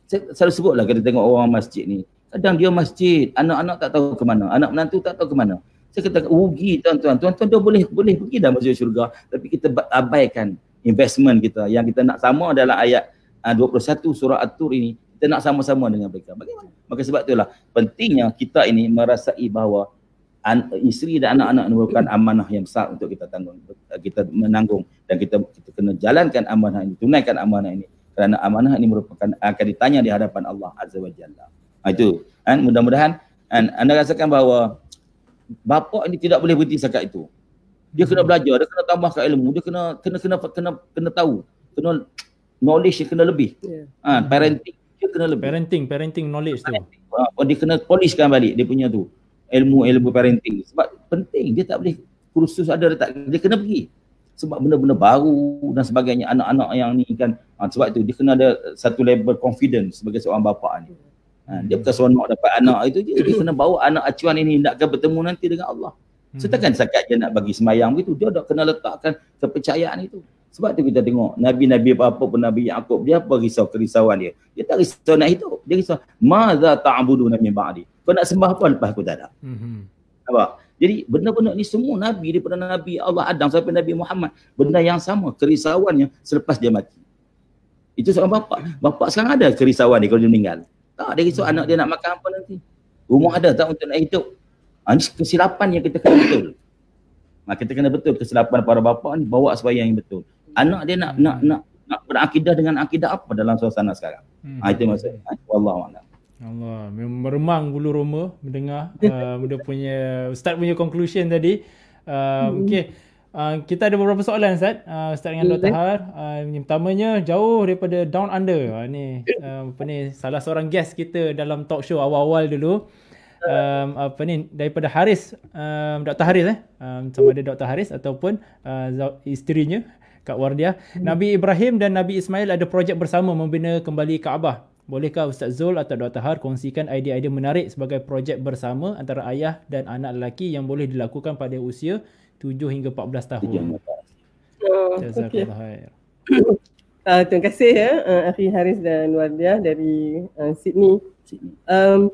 saya selalu sebutlah kita tengok orang masjid ni. Kadang dia masjid, anak-anak tak tahu ke mana, anak menantu tak tahu ke mana. Saya kata rugi tuan-tuan. Tuan-tuan dia boleh boleh pergi dah masjid syurga tapi kita abaikan investment kita yang kita nak sama adalah ayat 21 ah, surah At-Tur ini kita nak sama-sama dengan mereka. Bagaimana? Maka sebab itulah pentingnya kita ini merasai bahawa an- isteri dan anak-anak merupakan amanah yang besar untuk kita tanggung kita menanggung dan kita kita kena jalankan amanah ini, tunaikan amanah ini kerana amanah ini merupakan akan ditanya di hadapan Allah Azza wa Jalla. Ha, itu kan mudah-mudahan kan anda rasakan bahawa bapa ini tidak boleh berhenti sekat itu. Dia kena hmm. belajar, dia kena tambahkan ilmu, dia kena kena kena kena, kena tahu. Kena knowledge dia kena lebih. Yeah. Ha, parenting dia kena lebih. Parenting, parenting knowledge tu. Ha, dia kena polishkan balik dia punya tu. Ilmu-ilmu parenting. Sebab penting dia tak boleh kursus ada dia tak dia kena pergi. Sebab benda-benda baru dan sebagainya anak-anak yang ni kan ha, sebab tu dia kena ada satu level confidence sebagai seorang bapa ni. Ha, dia bukan seorang nak dapat anak itu je. Dia kena bawa anak acuan ini nak bertemu nanti dengan Allah. Hmm. Setakat zakat je nak bagi semayang begitu. Dia dah kena letakkan kepercayaan itu. Sebab tu kita tengok Nabi-Nabi apa-apa pun Nabi Yaakob dia apa risau kerisauan dia. Dia tak risau nak hidup. Dia risau Mada ta'budu Nabi Ba'adi. Kau nak sembah apa lepas aku tak ada. Mm-hmm. Jadi benda-benda ni semua Nabi daripada Nabi Allah Adam sampai Nabi Muhammad. Benda yang sama kerisauannya selepas dia mati. Itu seorang bapa. Bapa sekarang ada kerisauan dia kalau dia meninggal. Tak, dia risau mm-hmm. anak dia nak makan apa nanti. Rumah ada tak untuk nak hidup. Ha, ini kesilapan yang kita kena betul. Ha, kita kena betul kesilapan para bapa ni bawa sebaya yang betul anak dia nak nak nak nak berakidah dengan akidah apa dalam suasana sekarang hmm. ha, itu maksudnya ha, wallahu a'lam Allah meremang bulu roma mendengar uh, dia punya ustaz punya conclusion tadi uh, hmm. okey Uh, kita ada beberapa soalan Ustaz. Uh, Ustaz dengan Dr. Har. Uh, yang pertamanya jauh daripada Down Under. Uh, ni, uh, apa ni, salah seorang guest kita dalam talk show awal-awal dulu. Um, apa ni, daripada Haris. Um, Dr. Haris eh. Um, sama ada Dr. Haris ataupun uh, isterinya. Kak Wardiah, Hmm. Nabi Ibrahim dan Nabi Ismail ada projek bersama membina kembali Kaabah. Bolehkah Ustaz Zul atau Dr. Har kongsikan idea-idea menarik sebagai projek bersama antara ayah dan anak lelaki yang boleh dilakukan pada usia 7 hingga 14 tahun? Oh, Jazakallah okay. khair. Uh, terima kasih ya uh, Afi Haris dan Wardiah dari uh, Sydney. Um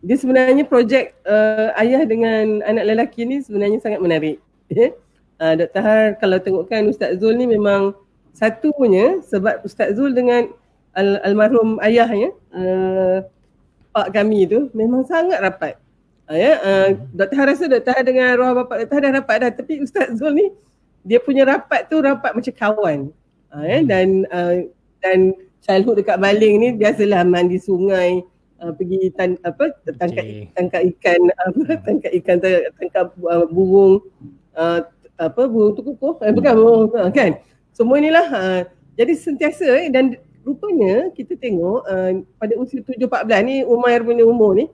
dia sebenarnya projek uh, ayah dengan anak lelaki ni sebenarnya sangat menarik. uh, ah, Dr. Har kalau tengokkan Ustaz Zul ni memang satu punya sebab Ustaz Zul dengan al- almarhum ayahnya uh, ah, pak kami tu memang sangat rapat. Uh, ya, yeah? uh, Dr. Har rasa Dr. Har dengan roh bapak Dr. Har dah rapat dah tapi Ustaz Zul ni dia punya rapat tu rapat macam kawan. Uh, ya, yeah? dan uh, dan childhood dekat Baling ni biasalah mandi sungai, Uh, pergi tan apa tangkap tangkap ikan apa hmm. tangkap ikan tangkap uh, burung uh, apa burung tu kukuh eh, bukan burung kan semua inilah uh, jadi sentiasa eh, dan rupanya kita tengok uh, pada usia 7 14 ni Umair punya umur ni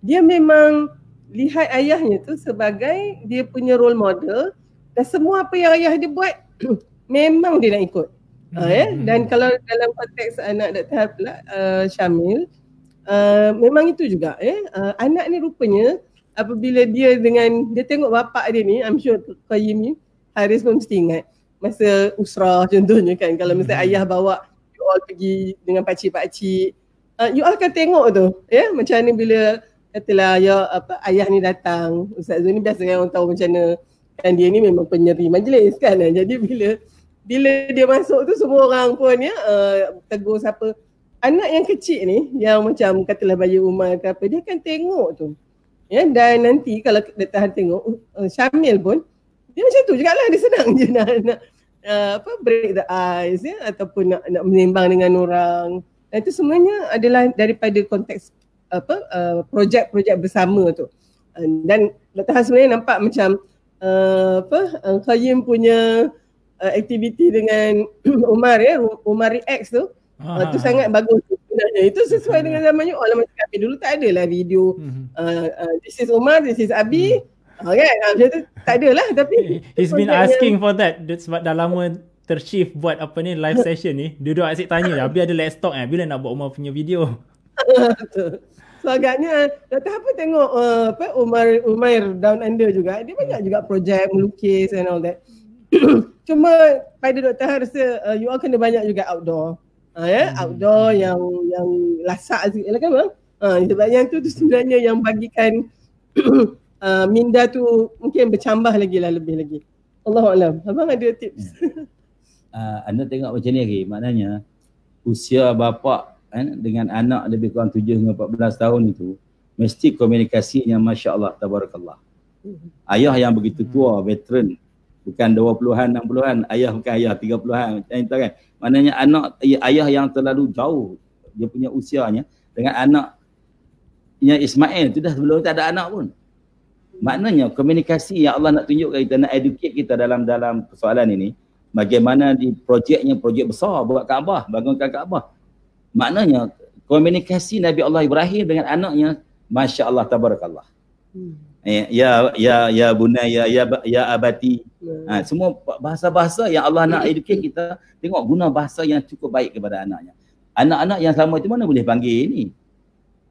dia memang lihat ayahnya tu sebagai dia punya role model dan semua apa yang ayah dia buat memang dia nak ikut Ha, ya? Hmm. Dan kalau dalam konteks anak Dr. Hal pula, uh, Syamil, uh, memang itu juga. Eh? Uh, anak ni rupanya apabila dia dengan dia tengok bapak dia ni I'm sure Qayyim ni Haris pun mesti ingat masa usrah contohnya kan kalau mesti hmm ayah bawa you all pergi dengan pakcik-pakcik uh, you all akan tengok tu ya yeah? macam mana bila katalah ya apa ayah ni datang Ustaz Zul ni biasa kan orang tahu macam mana kan dia ni memang penyeri majlis kan eh. jadi bila bila dia masuk tu semua orang pun ya uh, tegur siapa anak yang kecil ni yang macam katalah bayi rumah ke apa dia akan tengok tu Ya, dan nanti kalau Tuhan tengok uh, uh, Syamil pun dia macam tu juga lah dia senang je nak, nak uh, apa break the ice ya ataupun nak nak menimbang dengan orang. Dan itu semuanya adalah daripada konteks apa uh, projek-projek bersama tu. Uh, dan Dr. Han sebenarnya nampak macam uh, apa uh, Khayyim punya uh, aktiviti dengan Umar ya Umar X tu. Uh, tu ah. sangat bagus sebenarnya. Itu sesuai hmm. dengan zamannya. Oh, lama sekali eh, dulu tak ada lah video hmm. uh, uh, this is Umar, this is Abi. Hmm. Uh, kan? Ah, macam tu tak lah. tapi. He's been asking yang... for that. That's sebab dah lama tershif buat apa ni live session ni. Duduk asyik tanya lah. Abi ada let's talk eh. Bila nak buat Omar punya video? so agaknya dah apa tengok uh, apa Umar Umar down under juga. Dia banyak hmm. juga projek melukis and all that. Cuma pada Dr. Harsa, uh, you all kena banyak juga outdoor ha, ya? Hmm. outdoor yang yang lasak sikit lah kan bang? Ha, ah, sebab yang tu, tu sebenarnya yang bagikan uh, minda tu mungkin bercambah lagi lah lebih lagi. Allah Alam. Abang ada tips? Ya. uh, anda tengok macam ni lagi. Maknanya usia bapa eh, dengan anak lebih kurang tujuh hingga empat belas tahun itu mesti komunikasinya Masya Allah Tabarakallah. Hmm. Ayah yang begitu tua, veteran bukan dua puluhan, enam puluhan, ayah bukan ayah 30-an macam kan maknanya anak eh, ayah yang terlalu jauh dia punya usianya dengan anak yang Ismail tu dah sebelum tak ada anak pun maknanya komunikasi yang Allah nak tunjuk kita nak educate kita dalam dalam persoalan ini bagaimana di projeknya projek besar buat Kaabah bangunkan Kaabah maknanya komunikasi Nabi Allah Ibrahim dengan anaknya masya-Allah tabarakallah hmm. Eh, ya ya ya bunaya, ya ya ya abati ya. ha, semua bahasa-bahasa yang Allah nak educate kita tengok guna bahasa yang cukup baik kepada anaknya anak-anak yang sama itu mana boleh panggil ini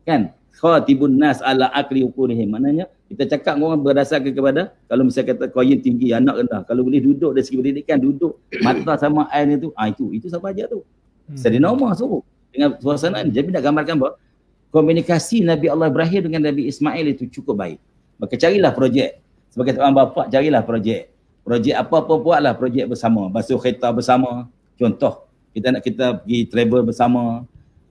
kan khatibun nas ala akli ukurihim maknanya kita cakap orang berdasarkan kepada kalau misalnya kata koyen tinggi anak rendah kalau boleh duduk dari segi pendidikan duduk mata sama air itu ah ha, itu itu sama aja tu hmm. sedina umar suruh dengan suasana ni jadi nak gambarkan bahawa komunikasi Nabi Allah Ibrahim dengan Nabi Ismail itu cukup baik Maka carilah projek. Sebagai tuan bapak carilah projek. Projek apa pun buatlah projek bersama. Basuh kereta bersama. Contoh kita nak kita pergi travel bersama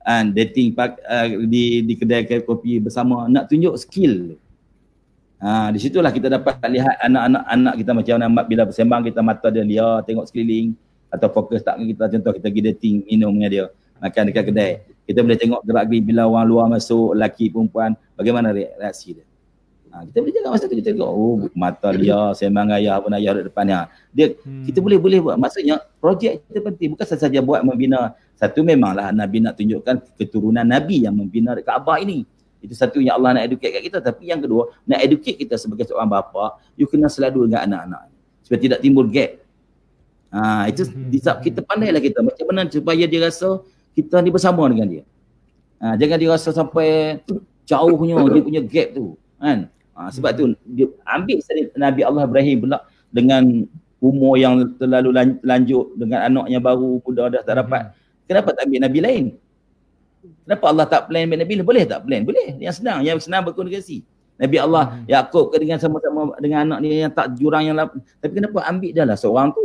and dating park, uh, eh, di di kedai kopi bersama nak tunjuk skill. Ha, di situlah kita dapat lihat anak-anak anak kita macam mana bila bersembang kita mata dia lihat tengok sekeliling atau fokus tak kita contoh kita pergi dating minumnya dia makan dekat kedai kita boleh tengok gerak geri bila orang luar masuk lelaki perempuan bagaimana reaksi dia Ha, kita boleh jaga masa tu kita tengok oh mata dia sembang ayah pun ayah di depan dia. hmm. kita boleh boleh buat. Maksudnya projek kita penting bukan saja buat membina. Satu memanglah Nabi nak tunjukkan keturunan Nabi yang membina dekat Kaabah ini. Itu satu yang Allah nak educate kat kita tapi yang kedua nak educate kita sebagai seorang bapa, you kena selalu dengan anak-anak. Supaya tidak timbul gap. Ha, itu disap hmm. kita pandailah kita macam mana supaya dia rasa kita ni bersama dengan dia. Ha, jangan dia rasa sampai jauhnya dia punya gap tu kan Ha, sebab tu dia ambil sari Nabi Allah Ibrahim pula dengan umur yang terlalu lanjut dengan anaknya baru pun dah tak hmm. dapat. Kenapa tak ambil Nabi lain? Kenapa Allah tak plan ambil Nabi? Boleh tak plan? Boleh. Yang senang. Yang senang berkomunikasi. Nabi Allah hmm. Yaakob ke dengan sama-sama dengan anak dia yang tak jurang yang lap- Tapi kenapa ambil dah lah seorang tu?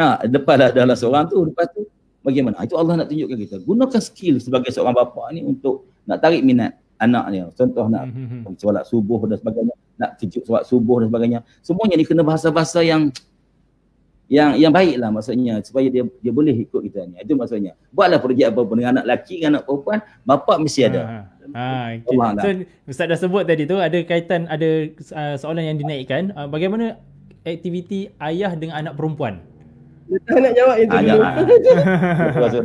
Ha, lepas dah, dah lah seorang tu. Lepas tu bagaimana? Itu Allah nak tunjukkan kita. Gunakan skill sebagai seorang bapa ni untuk nak tarik minat anaknya contoh nak mm-hmm. solat subuh dan sebagainya nak kejut solat subuh dan sebagainya semuanya ni kena bahasa-bahasa yang yang yang baiklah maksudnya supaya dia dia boleh ikut kita ni itu maksudnya buatlah projek apa pun dengan anak lelaki dengan anak perempuan bapa mesti ada ha. Ha, ha okay. Lah. so, Ustaz dah sebut tadi tu ada kaitan ada uh, soalan yang dinaikkan uh, bagaimana aktiviti ayah dengan anak perempuan? Saya nak jawab itu ha, ah, dulu. Ha, ha.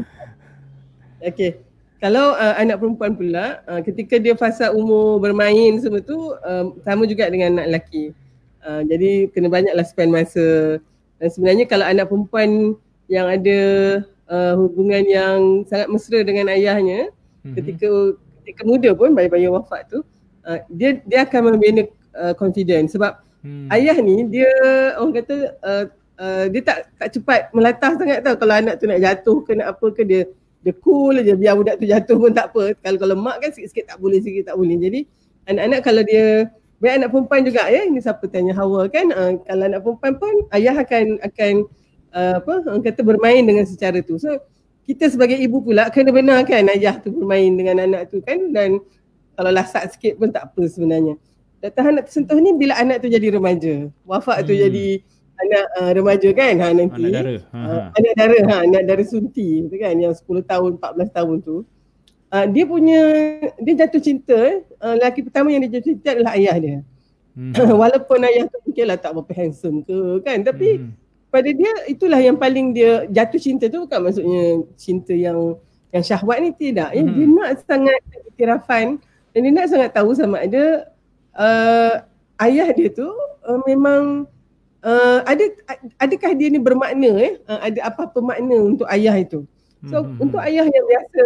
Okey kalau uh, anak perempuan pula uh, ketika dia fasa umur bermain semua tu um, sama juga dengan anak lelaki uh, jadi kena banyaklah spend masa dan sebenarnya kalau anak perempuan yang ada uh, hubungan yang sangat mesra dengan ayahnya mm-hmm. ketika ketika muda pun bayi-bayi wafat tu uh, dia dia akan membina uh, confidence sebab mm. ayah ni dia orang kata uh, uh, dia tak tak cepat melatah sangat tau kalau anak tu nak jatuh ke nak apa ke dia dia cool je biar budak tu jatuh pun tak apa kalau kalau mak kan sikit-sikit tak boleh sikit tak boleh jadi anak-anak kalau dia baik anak perempuan juga ya ini siapa tanya Hawa kan uh, kalau anak perempuan pun ayah akan akan uh, apa orang kata bermain dengan secara tu so kita sebagai ibu pula kena benarkan ayah tu bermain dengan anak tu kan dan kalau lasak sikit pun tak apa sebenarnya Dr. Hanak tersentuh ni bila anak tu jadi remaja wafak tu hmm. jadi anak uh, remaja kan ha nanti anak dara ha, ah, ha anak dara ha anak dara sunti tu kan yang 10 tahun 14 tahun tu uh, dia punya dia jatuh cinta eh uh, lelaki pertama yang dia jatuh cinta adalah ayah dia hmm. walaupun ayah tu mungkinlah tak berapa handsome tu kan tapi hmm. pada dia itulah yang paling dia jatuh cinta tu bukan maksudnya cinta yang yang syahwat ni tidak hmm. dia nak sangat kirafan dan dia nak sangat tahu sama ada uh, ayah dia tu uh, memang Eh, ada adakah dia ni bermakna eh uh, ada apa pemakna untuk ayah itu so mm-hmm. untuk hmm. ayah yang biasa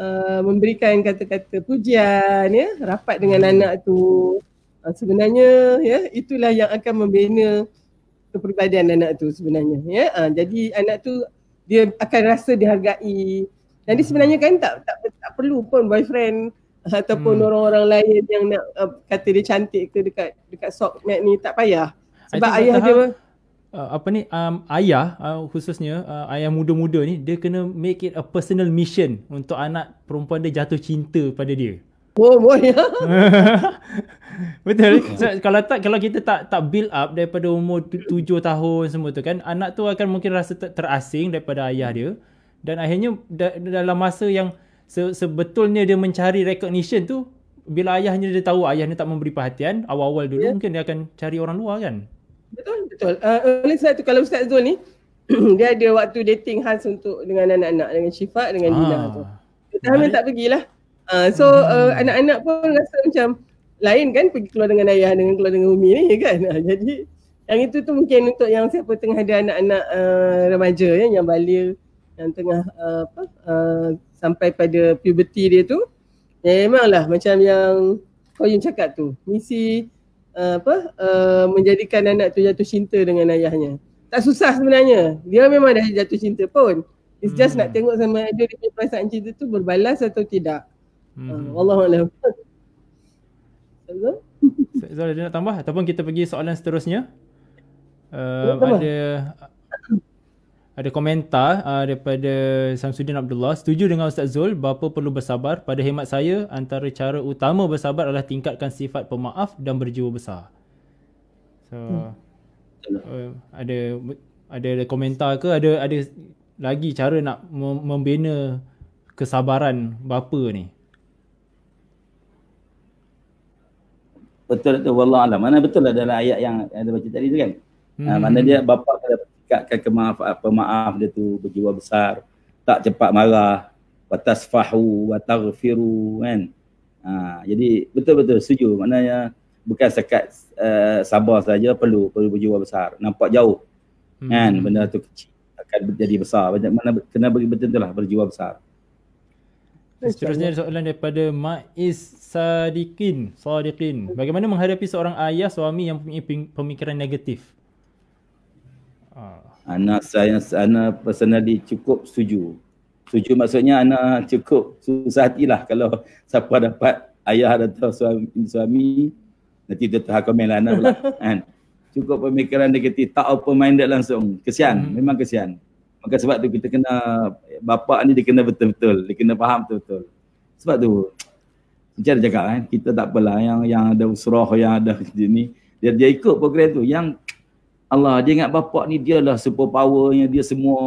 uh, memberikan kata-kata pujian ya rapat dengan mm-hmm. anak tu uh, sebenarnya ya itulah yang akan membina kepribadian anak tu sebenarnya ya uh, jadi anak tu dia akan rasa dihargai jadi hmm. sebenarnya kan tak tak, tak perlu pun boyfriend ataupun hmm. orang-orang lain yang nak uh, kata dia cantik ke dekat dekat sok mat ni tak payah. Sebab ayah dia uh, apa ni um, ayah uh, khususnya uh, ayah muda-muda ni dia kena make it a personal mission untuk anak perempuan dia jatuh cinta pada dia. Oh boy. Ya. Betul. So, kalau tak kalau kita tak tak build up daripada umur tu tujuh tahun semua tu kan anak tu akan mungkin rasa ter- terasing daripada ayah dia dan akhirnya da- dalam masa yang se- sebetulnya dia mencari recognition tu bila ayahnya dia tahu ayahnya tak memberi perhatian awal-awal dulu yeah. mungkin dia akan cari orang luar kan. Betul, betul. Uh, oleh sebab itu kalau Ustaz Zul ni dia ada waktu dating khas untuk dengan anak-anak dengan Syifa dengan ah. Dina tu. Kita hamil tak pergilah. Uh, so uh, hmm. anak-anak pun rasa macam lain kan pergi keluar dengan ayah dengan keluar dengan umi ni kan. Uh, jadi yang itu tu mungkin untuk yang siapa tengah ada anak-anak uh, remaja ya yang balil yang tengah uh, apa uh, sampai pada puberty dia tu. Ya, memanglah macam yang kau yang cakap tu. Misi Eh, apa uh, menjadikan anak tu jatuh cinta dengan ayahnya. Tak susah sebenarnya. Dia memang dah jatuh cinta pun. It's just hmm. nak tengok sama ada dia punya perasaan cinta tu berbalas atau tidak. Hmm. Ah, Allah a'lam. Zul, ada nak tambah ataupun kita pergi soalan seterusnya? Uh, ada ada komentar uh, daripada Samsudin Abdullah setuju dengan Ustaz Zul bapa perlu bersabar pada hemat saya antara cara utama bersabar adalah tingkatkan sifat pemaaf dan berjiwa besar so hmm. uh, ada ada komentar ke ada ada lagi cara nak membina kesabaran bapa ni betul tu wallah alam mana betul lah dalam ayat yang ada baca tadi tu kan hmm. uh, mana dia bapa ada? tingkatkan kemaaf ah, pemaaf dia tu berjiwa besar tak cepat marah wa tasfahu wa taghfiru kan ha, jadi betul-betul setuju maknanya bukan sekat uh, sabar saja perlu perlu berjiwa besar nampak jauh hmm. kan benda tu kecil akan jadi besar banyak mana kena bagi betul lah, berjiwa besar Seterusnya soalan daripada Maiz Sadikin, Sadikin. Bagaimana menghadapi seorang ayah suami yang mempunyai pemikiran negatif? Ah. Ana saya anak personally cukup setuju. Setuju maksudnya anak cukup susah hatilah kalau siapa dapat ayah atau suami, suami nanti dia tahu komen lah ana pula. kan? Cukup pemikiran negatif, tak open minded langsung. Kesian, hmm. memang kesian. Maka sebab tu kita kena, bapa ni dia kena betul-betul, dia kena faham betul-betul. Sebab tu, macam dia cakap kan, kita tak apalah yang, yang ada usrah, yang ada ni. Dia, dia ikut program tu. Yang Allah dia ingat bapak ni dia lah super powernya dia semua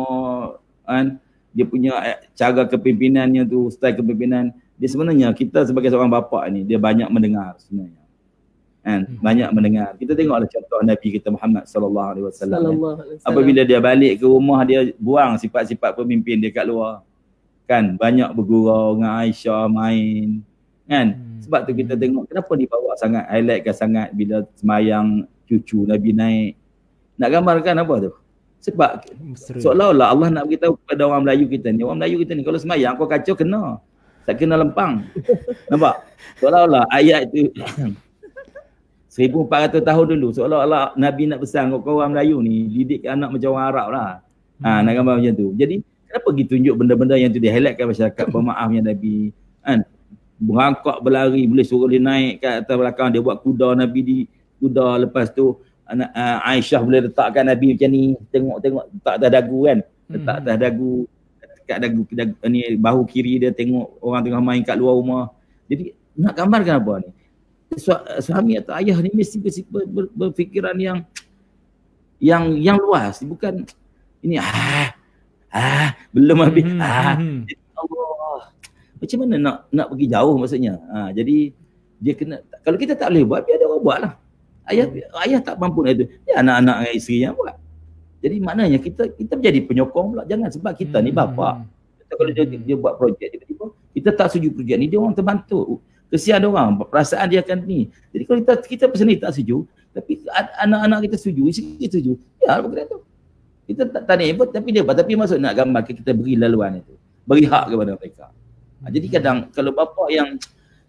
kan dia punya eh, cara kepimpinannya tu style kepimpinan dia sebenarnya kita sebagai seorang bapak ni dia banyak mendengar sebenarnya kan hmm. banyak mendengar kita tengoklah contoh nabi kita Muhammad ya. sallallahu alaihi wasallam apabila dia balik ke rumah dia buang sifat-sifat pemimpin dia kat luar kan banyak bergurau dengan Aisyah main kan hmm. sebab tu kita tengok kenapa dibawa sangat highlightkan sangat bila semayang cucu nabi naik nak gambarkan apa tu? Sebab seolah-olah Allah nak beritahu kepada orang Melayu kita ni. Orang Melayu kita ni kalau semayang kau kacau kena. Tak kena lempang. Nampak? Seolah-olah ayat tu ratus tahun dulu seolah-olah Nabi nak pesan kau orang Melayu ni didik anak macam orang Arab lah. Ha, hmm. nak gambar macam tu. Jadi kenapa pergi tunjuk benda-benda yang tu di-highlightkan masyarakat pemaafnya Nabi kan? Berangkak berlari boleh suruh dia naik kat atas belakang dia buat kuda Nabi di kuda lepas tu anak uh, ah, Aisyah boleh letakkan Nabi macam ni tengok-tengok letak atas dagu kan letak hmm. atas dagu dekat dagu, dagu ni bahu kiri dia tengok orang tengah main kat luar rumah jadi nak gambarkan apa ni Su- eh, suami atau ayah ni mesti ber- ber- berfikiran yang yang yang luas bukan ini ah ah belum habis hmm. hmm ah hmm, Allah macam mana nak nak pergi jauh maksudnya ha, jadi dia kena kalau kita tak boleh buat biar dia orang buatlah Ayah ayah tak mampu nak itu. Ya anak-anak dengan isteri yang buat. Jadi maknanya kita kita menjadi penyokong pula. Jangan sebab kita hmm. ni bapa. Kita kalau dia, hmm. dia buat projek tiba-tiba kita tak setuju projek ni dia orang terbantu. Kesian dia orang. Perasaan dia akan ni. Jadi kalau kita kita sendiri tak setuju tapi anak-anak kita setuju, isteri kita setuju. Ya apa kena tu. Kita tak tanya apa, tapi dia tapi maksud nak gambar kita beri laluan itu. Beri hak kepada mereka. Ha, jadi hmm. kadang kalau bapa yang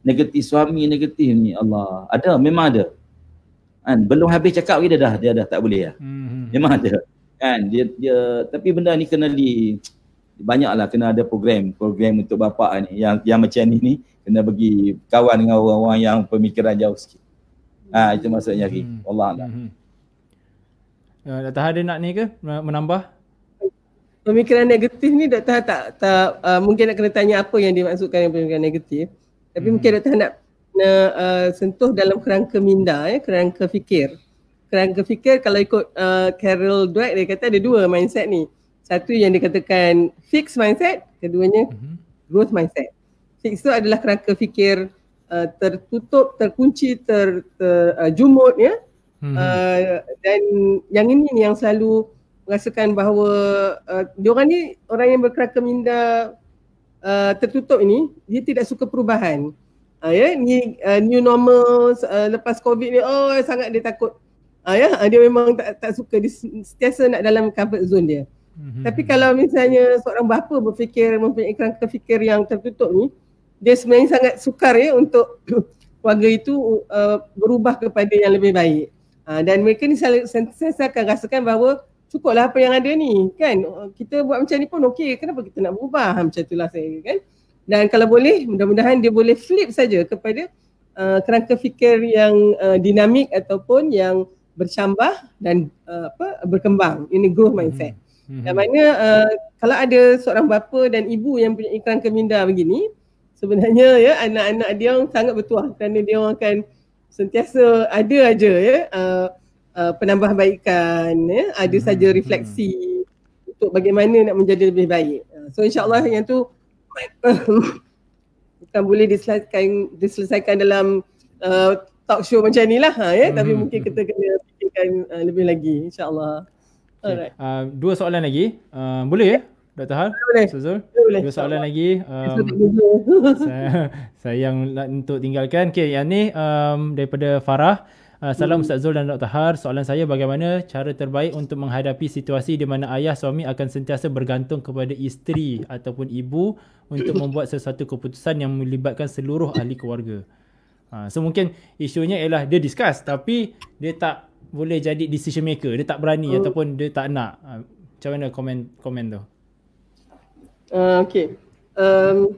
negatif suami negatif ni Allah ada memang ada kan belum habis cakap kita dah dia dah tak boleh ya hmm. memang hmm. ada kan dia dia tapi benda ni kena di banyaklah kena ada program program untuk bapa ni yang yang macam ni ni kena bagi kawan dengan orang-orang yang pemikiran jauh sikit ah ha, itu maksudnya ni hmm. Allah hmm. Datah hmm. eh, ada nak ni ke menambah pemikiran negatif ni Datah tak tak uh, mungkin nak kena tanya apa yang dimaksudkan dengan pemikiran negatif tapi hmm. mungkin Datah nak kena uh, sentuh dalam kerangka minda ya eh, kerangka fikir kerangka fikir kalau ikut uh, Carol Dweck dia kata ada dua mindset ni satu yang dikatakan fixed mindset keduanya mm-hmm. growth mindset fixed tu adalah kerangka fikir uh, tertutup terkunci ter, ter uh, ya mm-hmm. uh, dan yang ini yang selalu merasakan bahawa uh, diorang ni orang yang berkerangka minda uh, tertutup ini dia tidak suka perubahan uh, ah, yeah, ni uh, new normal uh, lepas covid ni oh sangat dia takut uh, ya dia memang tak tak suka dia sentiasa nak dalam comfort zone dia mm-hmm. tapi kalau misalnya seorang bapa berfikir mempunyai kerangka terfikir yang tertutup ni dia sebenarnya sangat sukar ya untuk keluarga itu uh, berubah kepada yang lebih baik uh, dan mereka ni sentiasa akan rasakan bahawa cukuplah apa yang ada ni kan kita buat macam ni pun okey kenapa kita nak berubah ha, macam itulah saya kan mm-hmm dan kalau boleh mudah-mudahan dia boleh flip saja kepada uh, kerangka fikir yang uh, dinamik ataupun yang bercambah dan uh, apa berkembang ini growth hmm. mindset. Mm-hmm. Dan maknanya uh, kalau ada seorang bapa dan ibu yang punya kerangka minda begini sebenarnya ya anak-anak dia orang sangat bertuah kerana dia orang akan sentiasa ada aja ya uh, uh, penambahbaikan ya ada saja hmm. refleksi hmm untuk bagaimana nak menjadi lebih baik. Uh, so insyaallah yang tu cepat. Bukan boleh diselesaikan, diselesaikan dalam uh, talk show macam ni lah. Ha, ya? hmm Tapi hmm, mungkin hmm. kita kena fikirkan uh, lebih lagi insyaAllah. Okay. Uh, dua soalan lagi. Uh, boleh ya? Dr. Har? Boleh. Zul? Boleh. Dua soalan lagi. Um, saya, saya yang nak untuk tinggalkan. Okay, yang ni um, daripada Farah. Uh, salam hmm. Ustaz Zul dan Dr. Har. Soalan saya bagaimana cara terbaik untuk menghadapi situasi di mana ayah suami akan sentiasa bergantung kepada isteri ataupun ibu untuk membuat sesuatu keputusan yang melibatkan seluruh ahli keluarga. Uh, so mungkin isunya ialah dia discuss tapi dia tak boleh jadi decision maker. Dia tak berani uh. ataupun dia tak nak. Uh, macam mana komen, komen tu? Uh, okay. Um,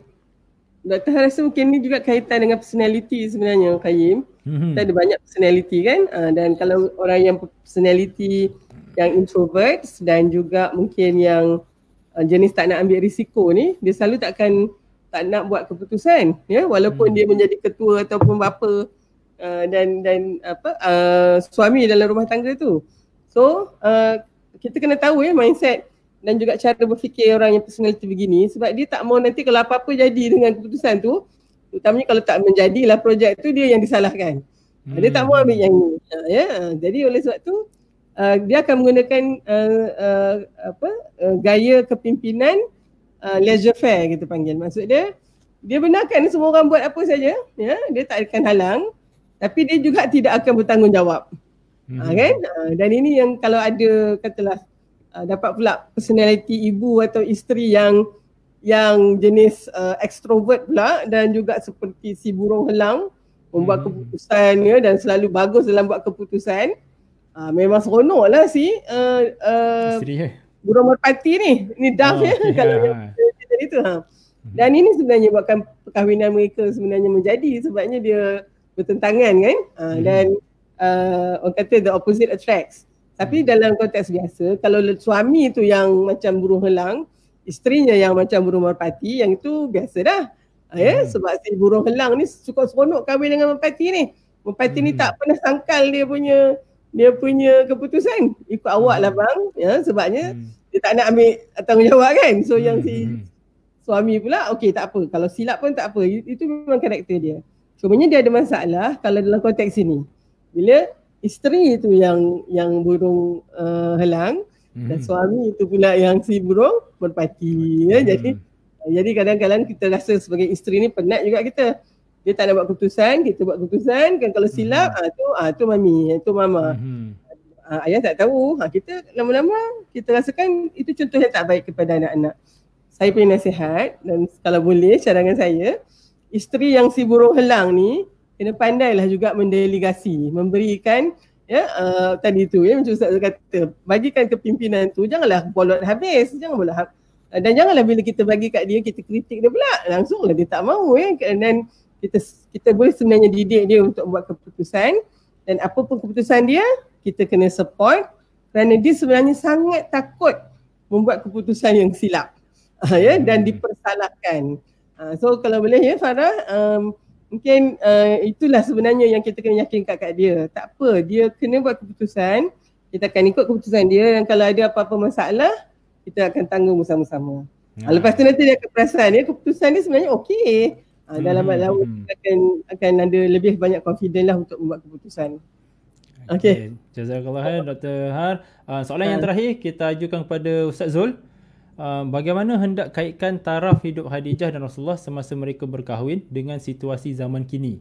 Doktor rasa mungkin ni juga kaitan dengan personality sebenarnya Kayim. Mm-hmm. Kita ada banyak personality kan. Uh, dan kalau orang yang personality yang introvert dan juga mungkin yang uh, jenis tak nak ambil risiko ni, dia selalu tak akan tak nak buat keputusan, ya yeah? walaupun mm-hmm. dia menjadi ketua ataupun bapa uh, dan dan apa uh, suami dalam rumah tangga tu. So, uh, kita kena tahu ya mindset dan juga cara berfikir orang yang personality begini sebab dia tak mau nanti kalau apa-apa jadi dengan keputusan tu terutamanya kalau tak menjadilah projek tu dia yang disalahkan. Hmm. Dia tak mau ambil yang ni. Ha, ya. Jadi oleh sebab tu uh, dia akan menggunakan uh, uh, apa uh, gaya kepimpinan uh, leisure fair kita panggil. Maksud dia dia benarkan semua orang buat apa saja, ya. Dia tak akan halang tapi dia juga tidak akan bertanggungjawab. Hmm. Ha, kan? Ha, dan ini yang kalau ada katalah uh, dapat pula personality ibu atau isteri yang yang jenis uh, extrovert pula dan juga seperti si burung helang membuat hmm. keputusannya dan selalu bagus dalam buat keputusan uh, memang seronok lah si uh, uh, isteri, eh? burung merpati ni ni daf oh, ya yeah. kalau ya. dia, dia, dia, tu, ha. Hmm. dan ini sebenarnya buatkan perkahwinan mereka sebenarnya menjadi sebabnya dia bertentangan kan uh, hmm. dan uh, orang kata the opposite attracts tapi hmm. dalam konteks biasa, kalau suami tu yang macam burung helang, isterinya yang macam burung merpati, yang itu biasa dah. Ah, ya, hmm. sebab si burung helang ni suka seronok kahwin dengan merpati ni. Merpati hmm. ni tak pernah sangkal dia punya dia punya keputusan. Ikut hmm. awak lah hmm. bang. Ya, sebabnya hmm. dia tak nak ambil tanggungjawab kan. So hmm. yang si suami pula, okey tak apa. Kalau silap pun tak apa. Itu memang karakter dia. Cumanya dia ada masalah kalau dalam konteks ini. Bila isteri itu yang yang burung uh, helang mm-hmm. dan hmm. suami itu pula yang si burung merpati mm-hmm. jadi jadi kadang-kadang kita rasa sebagai isteri ni penat juga kita dia tak nak buat keputusan kita buat keputusan kan kalau silap mm-hmm. ah tu ah tu mami ah, tu mama mm-hmm. ayah tak tahu ha, kita lama-lama kita rasakan itu contoh yang tak baik kepada anak-anak saya punya nasihat dan kalau boleh cadangan saya isteri yang si burung helang ni kena pandailah juga mendelegasi, memberikan ya uh, tadi tu ya macam Ustaz kata bagikan kepimpinan tu janganlah bolot habis jangan boleh ha- dan janganlah bila kita bagi kat dia kita kritik dia pula langsunglah dia tak mahu ya dan kita kita boleh sebenarnya didik dia untuk buat keputusan dan apa pun keputusan dia kita kena support kerana dia sebenarnya sangat takut membuat keputusan yang silap uh, ya dan dipersalahkan uh, so kalau boleh ya Farah um, mungkin uh, itulah sebenarnya yang kita kena yakinkan kat dia. Tak apa, dia kena buat keputusan, kita akan ikut keputusan dia dan kalau ada apa-apa masalah, kita akan tanggung bersama-sama. Ya. Ah, lepas tu nanti dia akan perasan, ya, keputusan dia sebenarnya okey. Uh, dalam hmm. lama kita akan, akan ada lebih banyak confidence lah untuk membuat keputusan. Okey. Okay. Jazakallah Dr. Har. Ah, soalan uh. yang terakhir kita ajukan kepada Ustaz Zul. Ehm, bagaimana hendak kaitkan taraf hidup Khadijah dan Rasulullah semasa mereka berkahwin dengan situasi zaman kini?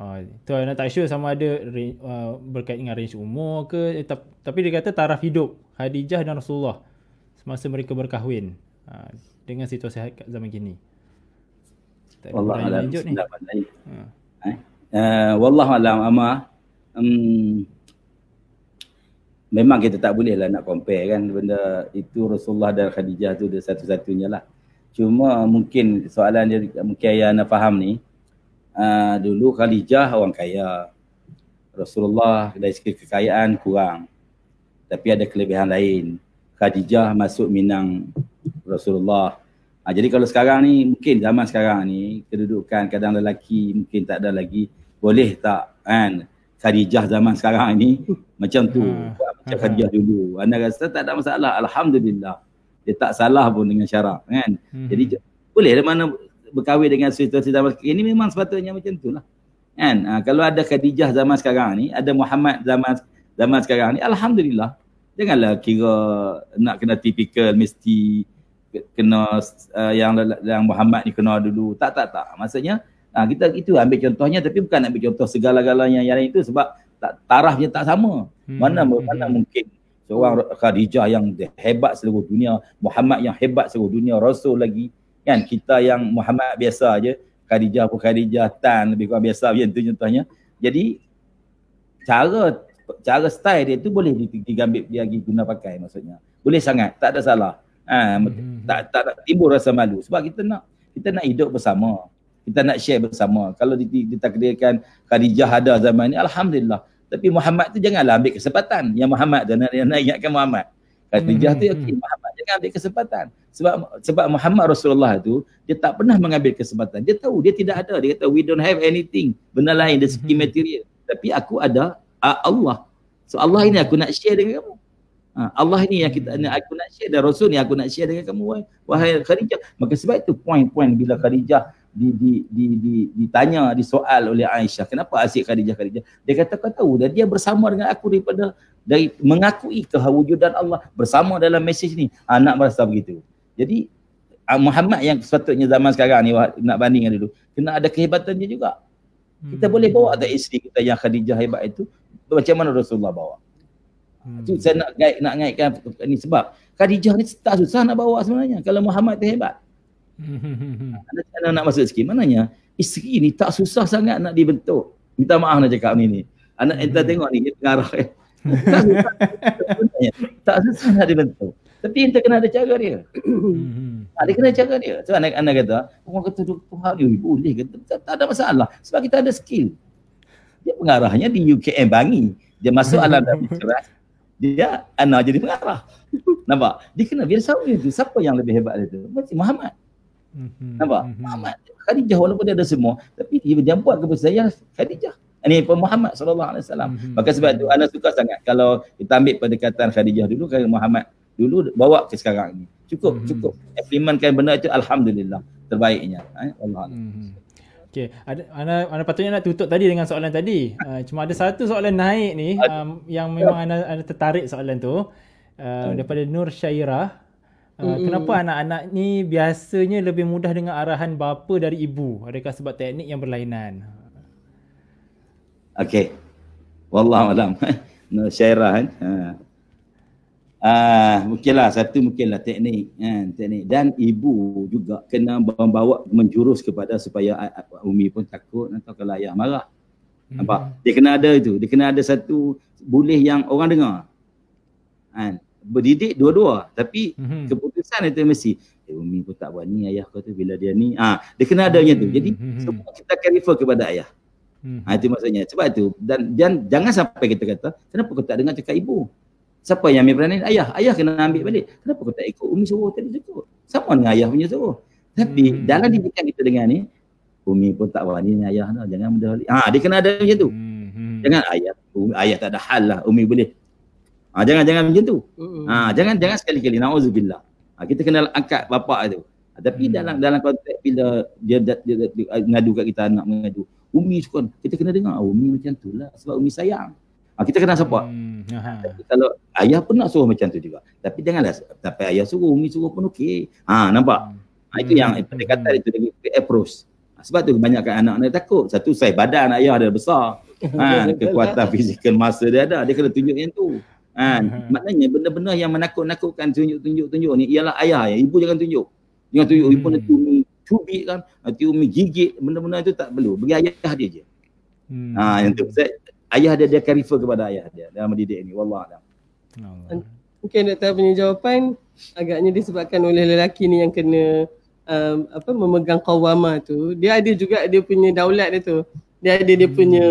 Uh, tu tak sure sama ada uh, berkait dengan range umur ke eh, tap, tapi dia kata taraf hidup Khadijah dan Rasulullah semasa mereka berkahwin uh, dengan situasi ha-, zaman kini. Tak Allah alam memang kita tak boleh lah nak compare kan benda itu Rasulullah dan Khadijah tu dia satu-satunya lah. Cuma mungkin soalan dia mungkin ayah nak faham ni. Uh, dulu Khadijah orang kaya. Rasulullah dari segi kekayaan kurang. Tapi ada kelebihan lain. Khadijah masuk minang Rasulullah. Uh, jadi kalau sekarang ni mungkin zaman sekarang ni kedudukan kadang lelaki mungkin tak ada lagi boleh tak kan uh, Khadijah zaman sekarang ni macam tu hmm. macam hmm. Khadijah dulu anda rasa tak ada masalah alhamdulillah dia tak salah pun dengan syarak kan hmm. jadi boleh ada lah mana berkahwin dengan situasi zaman sekarang ini memang sepatutnya macam tu lah kan ha, kalau ada Khadijah zaman sekarang ni ada Muhammad zaman zaman sekarang ni alhamdulillah janganlah kira nak kena tipikal mesti kena uh, yang yang Muhammad ni kena dulu tak tak tak maksudnya Ha, kita itu ambil contohnya tapi bukan nak ambil contoh segala-galanya yang lain itu sebab tak, tarafnya tak sama. Hmm. Mana hmm, mana hmm. mungkin seorang Khadijah yang hebat seluruh dunia, Muhammad yang hebat seluruh dunia, Rasul lagi. Kan kita yang Muhammad biasa aje, Khadijah pun Khadijah tan lebih kurang biasa macam tu contohnya. Jadi cara cara style dia tu boleh digambil dia lagi guna pakai maksudnya. Boleh sangat, tak ada salah. Ha, hmm, hmm. tak, tak tak timbul rasa malu sebab kita nak kita nak hidup bersama kita nak share bersama. Kalau ditakdirkan Khadijah ada zaman ni, Alhamdulillah. Tapi Muhammad tu janganlah ambil kesempatan. Yang Muhammad tu, yang nak ingatkan Muhammad. Khadijah tu, hmm. okay, Muhammad jangan ambil kesempatan. Sebab sebab Muhammad Rasulullah tu, dia tak pernah mengambil kesempatan. Dia tahu, dia tidak ada. Dia kata, we don't have anything. Benda lain, dia segi hmm. material. Tapi aku ada Allah. So Allah ini aku nak share dengan kamu. Ha, Allah ini yang kita aku nak share dan Rasul ni aku nak share dengan kamu. Wahai Khadijah. Maka sebab itu poin-poin bila Khadijah di, di, di, di, ditanya, disoal oleh Aisyah, kenapa asyik Khadijah Khadijah? Dia kata, kau tahu dah dia bersama dengan aku daripada dari mengakui kewujudan Allah bersama dalam mesej ni. Ha, nak merasa begitu. Jadi ah, Muhammad yang sepatutnya zaman sekarang ni nak bandingkan dulu, kena ada kehebatannya juga. Kita hmm. boleh bawa tak isteri kita yang Khadijah hebat itu macam mana Rasulullah bawa? Hmm. Itu saya nak, nak ngaitkan ni sebab Khadijah ni tak susah nak bawa sebenarnya kalau Muhammad tu hebat. Hmm. Hmm. Ada cara nak masuk rezeki. Mananya isteri ni tak susah sangat nak dibentuk. Minta maaf nak cakap ni ni. Anak hmm. entah tengok ni dia pengarah eh. tak, susah, tak susah nak dibentuk. Tapi entah kena ada cara dia. ha, dia kena cara dia. So anak anak kata, orang kata tu hari boleh kata tak, ada masalah sebab kita ada skill. Dia pengarahnya di UKM Bangi. Dia masuk alam dalam cerah. Dia anak jadi pengarah. Nampak? Dia kena biar sama itu. Siapa yang lebih hebat dia tu? Mesti Muhammad. Mm-hmm. Nampak? Mhm. Muhammad Khadijah walaupun dia ada semua tapi dia, dia buat kepada saya Khadijah. Ini Puan Muhammad sallallahu alaihi wasallam. Mhm. Maka sebab tu ana suka sangat kalau kita ambil pendekatan Khadijah dulu ke Muhammad dulu bawa ke sekarang ni. Cukup mm-hmm. cukup implementkan benda itu alhamdulillah terbaiknya. Eh Allah. Mm-hmm. Okey, ada ana ana patutnya nak tutup tadi dengan soalan tadi. Uh, cuma ada satu soalan naik ni um, yang memang ana ana tertarik soalan tu. Uh, daripada Nur Syairah. Mm-hmm. Kenapa anak-anak ni biasanya lebih mudah dengan arahan bapa dari ibu? Adakah sebab teknik yang berlainan? Okey. Wallah alam. no syairah kan. Ha. Ah, mungkinlah satu mungkinlah teknik kan, teknik dan ibu juga kena bawa menjurus kepada supaya umi pun takut atau kalau ayah marah. Mm-hmm. Dia kena ada itu, dia kena ada satu boleh yang orang dengar. Kan? berdidik dua-dua tapi mm-hmm. keputusan itu mesti eh, umi pun tak buat ni ayah kau tu bila dia ni ah ha, dia kena adanya tu mhm, jadi mm-hmm. semua kita can refer kepada ayah mm-hmm. ha, itu maksudnya sebab itu dan jangan, jangan sampai kita kata kenapa kau tak dengar cakap ibu siapa yang ambil peranan ayah ayah kena ambil balik kenapa kau tak ikut umi suruh tadi cukup sama dengan ayah punya suruh tapi mm-hmm. dalam didikan yang kita dengar ni umi pun tak buat ni ayah no. jangan mendahului ah, ha, dia kena ada macam tu mm-hmm. jangan ayah umi, ayah tak ada hal lah umi boleh Ha, jangan jangan macam tu. Ha, jangan jangan sekali-kali naudzubillah. Ha, kita kena angkat bapak tu. Ha, tapi hmm. dalam dalam konteks bila dia, dia, dia, dia, dia ngadu kat kita anak mengadu. Umi sukan kita kena dengar oh, umi macam tu lah sebab umi sayang. Ha, kita kena support. Hmm. Tapi kalau ayah pun nak suruh macam tu juga. Tapi janganlah Tapi ayah suruh umi suruh pun okey. Ha nampak. Ha, itu hmm. yang mm. pendekatan itu dari approach. Ha, sebab tu kebanyakan anak ni takut. Satu saiz badan ayah dia besar. Ha, kekuatan fizikal masa dia ada. Dia kena tunjuk yang tu. Ha, maknanya benda-benda yang menakut-nakutkan tunjuk-tunjuk-tunjuk ni ialah ayah ya. Ibu jangan tunjuk. Jangan tunjuk hmm. ibu nanti umi cubit kan. Nanti umi gigit benda-benda itu tak perlu. Bagi ayah dia je. Hmm. Ha, yang tu saya, ayah dia dia akan refer kepada ayah dia dalam mendidik ni. Wallah alam. Mungkin okay, doktor punya jawapan agaknya disebabkan oleh lelaki ni yang kena um, apa memegang kawama tu. Dia ada juga dia punya daulat dia tu. Dia ada dia hmm. punya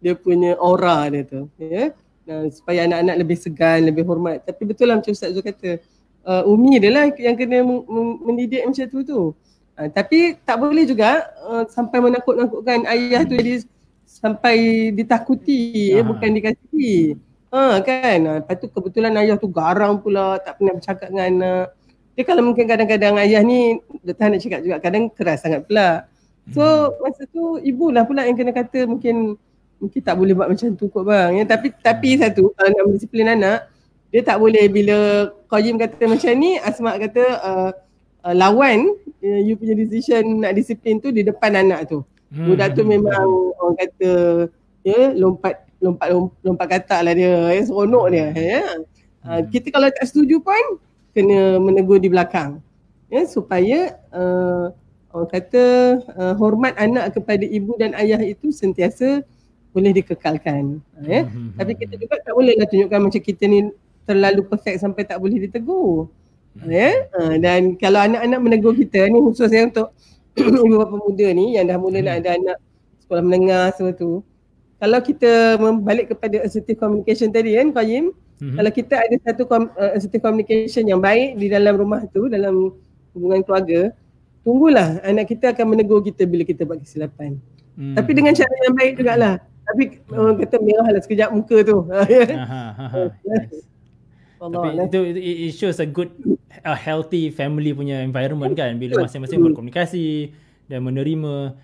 dia punya aura dia tu. Ya. Yeah? Eh, supaya anak-anak lebih segan, lebih hormat. Tapi betul lah macam Ustaz Zul kata, uh, Umi adalah yang kena mendidik macam tu tu. Uh, tapi tak boleh juga uh, sampai menakut-nakutkan ayah tu jadi sampai ditakuti ya, bukan dikasihi. Ha kan? Uh, lepas tu kebetulan ayah tu garang pula, tak pernah bercakap dengan anak. Dia kalau mungkin kadang-kadang ayah ni dia tak nak cakap juga, kadang keras sangat pula. So hmm. masa tu ibu lah pula yang kena kata mungkin mungkin tak boleh buat macam tu kot bang. Ya, tapi tapi satu kalau nak disiplin anak, dia tak boleh bila Qayyim kata macam ni, Asma kata uh, uh, lawan uh, you punya decision nak disiplin tu di depan anak tu. Hmm. Budak tu memang orang kata ya yeah, lompat lompat kata lah dia. Ya seronok dia. Ya. Yeah. Uh, hmm. kita kalau tak setuju pun kena menegur di belakang. Ya supaya uh, orang kata uh, hormat anak kepada ibu dan ayah itu sentiasa boleh dikekalkan ya mm-hmm. tapi hmm. kita juga tak boleh nak lah tunjukkan macam kita ni terlalu perfect sampai tak boleh ditegur mm ya eh? ha, yeah? dan kalau anak-anak menegur kita ni khususnya untuk ibu bapa muda ni yang dah mula nak mm-hmm. ada anak sekolah menengah semua tu kalau kita membalik kepada assertive communication tadi kan Qayyim mm-hmm. kalau kita ada satu com- uh, assertive communication yang baik di dalam rumah tu dalam hubungan keluarga tunggulah anak kita akan menegur kita bila kita buat kesilapan Hmm. Tapi dengan cara yang baik jugalah. Tapi eh, orang hmm. kata merah lah sekejap muka tu. Aha, aha, aha. itu, it shows a good a healthy family punya environment kan bila masing-masing berkomunikasi dan menerima.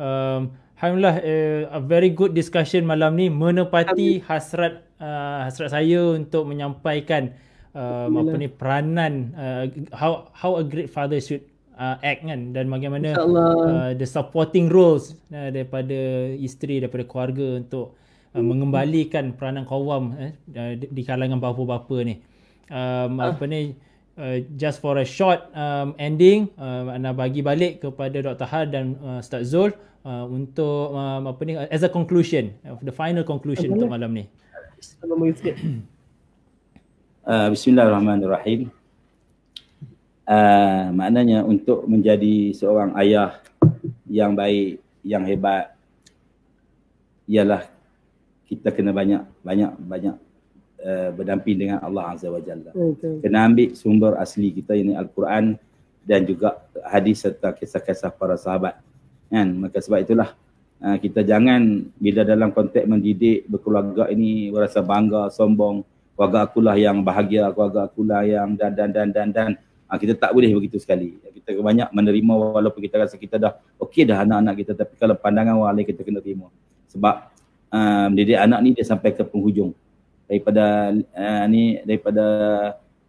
Um, Alhamdulillah uh, a very good discussion malam ni menepati Amin. hasrat uh, hasrat saya untuk menyampaikan uh, apa ni peranan uh, how how a great father should uh, act kan dan bagaimana uh, the supporting roles uh, daripada isteri daripada keluarga untuk uh, hmm. mengembalikan peranan kawam eh, uh, di kalangan bapa-bapa ni um, ah. apa ni uh, just for a short um, ending uh, nak bagi balik kepada Dr. Har dan uh, Ustaz Zul uh, untuk um, apa ni as a conclusion uh, the final conclusion okay. untuk malam ni Uh, Bismillahirrahmanirrahim. Ah, maknanya untuk menjadi seorang ayah yang baik, yang hebat ialah kita kena banyak banyak banyak uh, berdamping dengan Allah Azza wa Jalla. Okay. Kena ambil sumber asli kita ini Al-Quran dan juga hadis serta kisah-kisah para sahabat. Kan? Maka sebab itulah uh, kita jangan bila dalam konteks mendidik berkeluarga ini berasa bangga, sombong, keluarga akulah yang bahagia, keluarga akulah yang dan dan dan dan dan, dan Ha, kita tak boleh begitu sekali. Kita banyak menerima walaupun kita rasa kita dah okey dah anak-anak kita tapi kalau pandangan orang lain kita kena terima. Sebab um, ah, didik anak ni dia sampai ke penghujung. Daripada uh, ni daripada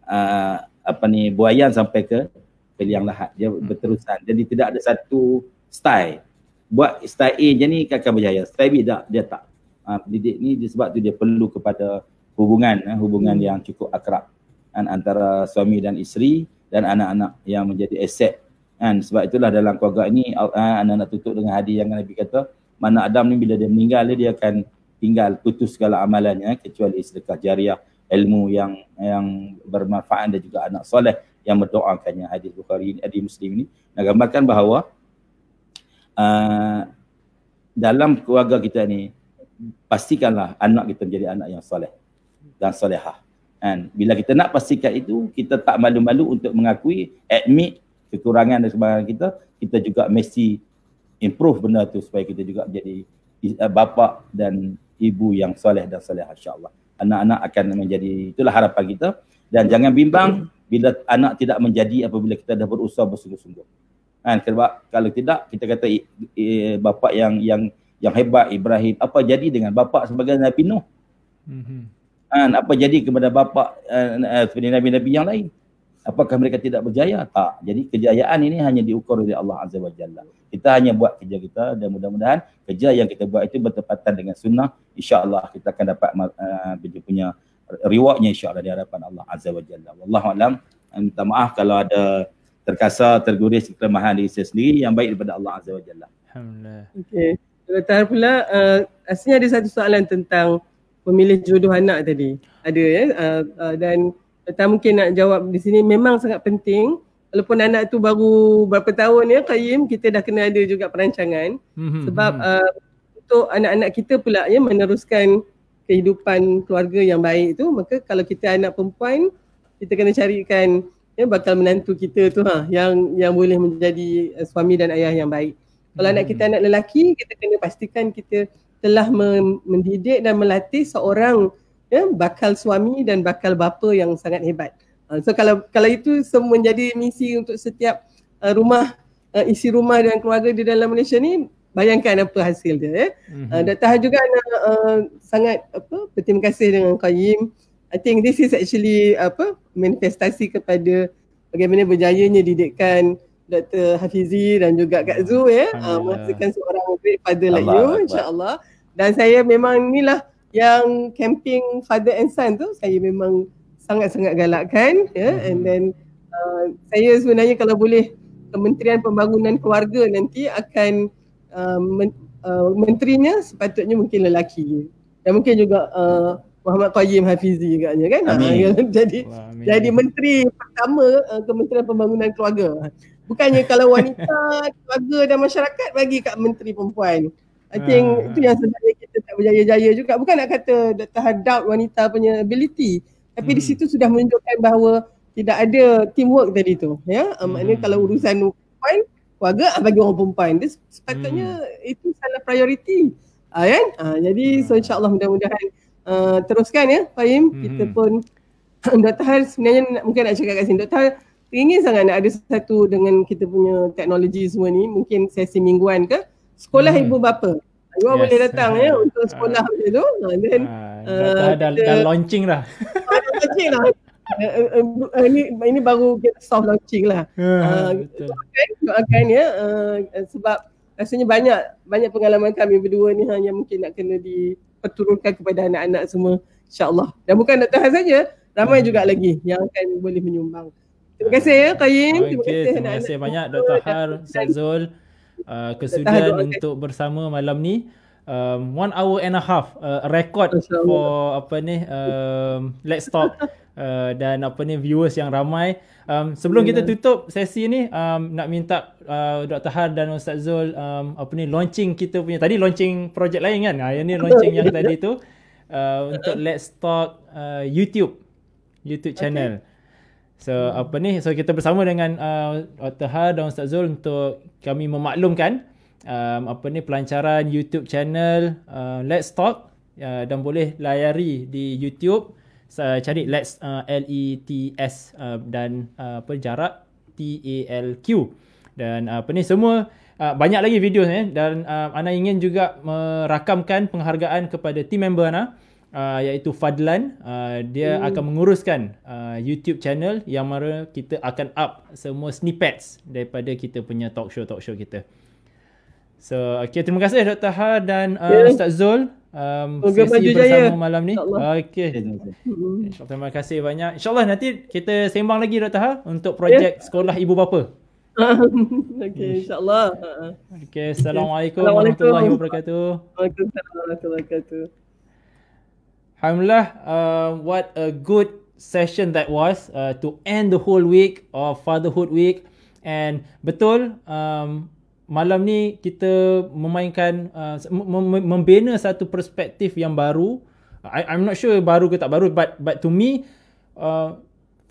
uh, apa ni buayan sampai ke keliang lahat. Dia hmm. berterusan. Jadi tidak ada satu style. Buat style A je ni akan berjaya. Style B tak, dia tak. Ha, didik ni dia, sebab tu dia perlu kepada hubungan, eh, hubungan hmm. yang cukup akrab kan, antara suami dan isteri dan anak-anak yang menjadi aset kan sebab itulah dalam keluarga ini eh, anak-anak tutup dengan hadis yang Nabi kata mana Adam ni bila dia meninggal dia akan tinggal putus segala amalannya eh, kecuali sedekah jariah ilmu yang yang bermanfaat dan juga anak soleh yang mendoakannya hadis Bukhari hadis Muslim ini nak gambarkan bahawa uh, dalam keluarga kita ni pastikanlah anak kita menjadi anak yang soleh dan solehah Kan? Bila kita nak pastikan itu, kita tak malu-malu untuk mengakui, admit kekurangan dan kesempatan kita, kita juga mesti improve benda tu supaya kita juga jadi eh, bapa dan ibu yang soleh dan soleh insyaAllah. Anak-anak akan menjadi, itulah harapan kita. Dan jangan bimbang bila anak tidak menjadi apabila kita dah berusaha bersungguh-sungguh. Kan? kalau tidak, kita kata bapa yang yang yang hebat Ibrahim apa jadi dengan bapa sebagai Nabi Nuh mm-hmm. Kan? Apa jadi kepada bapa seperti uh, nabi-nabi yang lain? Apakah mereka tidak berjaya? Tak. Jadi kejayaan ini hanya diukur oleh Allah Azza Wajalla. Kita hanya buat kerja kita dan mudah-mudahan kerja yang kita buat itu bertepatan dengan sunnah. InsyaAllah kita akan dapat uh, punya rewardnya insyaAllah di hadapan Allah Azza Wajalla. Jalla. Alam. Minta maaf kalau ada terkasar, terguris kelemahan di saya sendiri yang baik daripada Allah Azza Wajalla. Jalla. Alhamdulillah. Okay. Terletak pula, uh, aslinya ada satu soalan tentang Pemilih jodoh anak tadi. Ada ya uh, uh, dan tak mungkin nak jawab di sini memang sangat penting walaupun anak tu baru berapa tahun ya Kayim kita dah kena ada juga perancangan mm-hmm. sebab uh, untuk anak-anak kita pula ya meneruskan kehidupan keluarga yang baik tu maka kalau kita anak perempuan kita kena carikan ya bakal menantu kita tu ha yang yang boleh menjadi uh, suami dan ayah yang baik. Kalau mm-hmm. anak mhm. kita anak lelaki kita kena pastikan kita telah mendidik dan melatih seorang ya, bakal suami dan bakal bapa yang sangat hebat. Uh, so kalau kalau itu menjadi misi untuk setiap uh, rumah uh, isi rumah dan keluarga di dalam Malaysia ni bayangkan apa hasil dia eh. Ya. Mm-hmm. Uh, Dr. Ha juga uh, sangat apa berterima kasih dengan Qayyim. I think this is actually apa manifestasi kepada bagaimana berjayanya didikan Dr. Hafizi dan juga Kak Zu ya. Eh, uh, seorang great father like you insya-Allah. Dan saya memang ni lah yang camping father and son tu saya memang sangat-sangat galakkan ya yeah? Hmm. and then uh, saya sebenarnya kalau boleh Kementerian Pembangunan Keluarga nanti akan uh, men- uh, menterinya sepatutnya mungkin lelaki dan mungkin juga uh, Muhammad Qayyim Hafizi juga, kan Amin. Uh, jadi Amin. jadi menteri pertama uh, Kementerian Pembangunan Keluarga bukannya kalau wanita keluarga dan masyarakat bagi kat menteri perempuan I think uh, itu yang sebenarnya kita tak berjaya-jaya juga. Bukan nak kata terhadap wanita punya ability. Tapi hmm. di situ sudah menunjukkan bahawa tidak ada teamwork tadi tu. Ya? Ah, hmm. Maknanya kalau urusan perempuan, keluarga ah, bagi orang perempuan. Dia sepatutnya hmm. itu salah prioriti. Uh, kan? uh, jadi hmm. so insyaAllah mudah-mudahan uh, teruskan ya Fahim. Hmm. Kita pun Dr. Har sebenarnya nak, mungkin nak cakap kat sini. Dr. Har ingin sangat nak ada satu dengan kita punya teknologi semua ni. Mungkin sesi mingguan ke sekolah hmm. ibu bapa. Ibu yes. boleh datang ya untuk sekolah macam tu. And ha, then ah, dah, dah, dah, uh, launching dah. lah. Uh, uh, uh, ini, ini baru get soft launching lah. Ya, ah, doakan, uh, uh, ya. Uh, sebab rasanya banyak banyak pengalaman kami berdua ni hanya mungkin nak kena diperturunkan kepada anak-anak semua. InsyaAllah. Dan bukan Dr. Hassan saja, ramai hmm. juga lagi yang akan boleh menyumbang. Terima kasih ya, Qayyim. Okay, terima kasih, terima kasih banyak Dr. Har, Zazul. Uh, kesudian untuk bersama malam ni. Um, one hour and a half uh, record Asyarakat. for apa ni um, let's talk uh, dan apa ni viewers yang ramai um, sebelum yeah. kita tutup sesi ni um, nak minta uh, Dr. Har dan Ustaz Zul um, apa ni launching kita punya tadi launching projek lain kan ha, yang ni launching yang tadi tu uh, untuk let's talk uh, YouTube YouTube channel okay. So hmm. apa ni so kita bersama dengan uh, Dr. Ha dan Ustaz Zul untuk kami memaklumkan um, apa ni pelancaran YouTube channel uh, Let's Talk uh, dan boleh layari di YouTube so, cari Let's uh, L E T S uh, dan uh, apa jarak T A L Q dan uh, apa ni semua uh, banyak lagi video ni dan uh, ana ingin juga merakamkan penghargaan kepada team member ana uh, iaitu Fadlan uh, dia hmm. akan menguruskan uh, YouTube channel yang mana kita akan up semua snippets daripada kita punya talk show talk show kita. So okay terima kasih Dr Ha dan uh, yeah. Ustaz Zul um okay, oh, sesi bersama jaya. malam ni. Okay. Okay. Ya, hmm. Terima kasih banyak. Insyaallah nanti kita sembang lagi Dr Ha untuk ya. projek yeah. sekolah ibu bapa. okay, insyaAllah. Okay, Assalamualaikum, Assalamualaikum. warahmatullahi wabarakatuh. Waalaikumsalam warahmatullahi wabarakatuh. Alhamdulillah, uh, what a good session that was uh, to end the whole week of Fatherhood Week. And betul, um, malam ni kita memainkan, uh, membina satu perspektif yang baru. I, I'm not sure baru ke tak baru, but but to me, uh,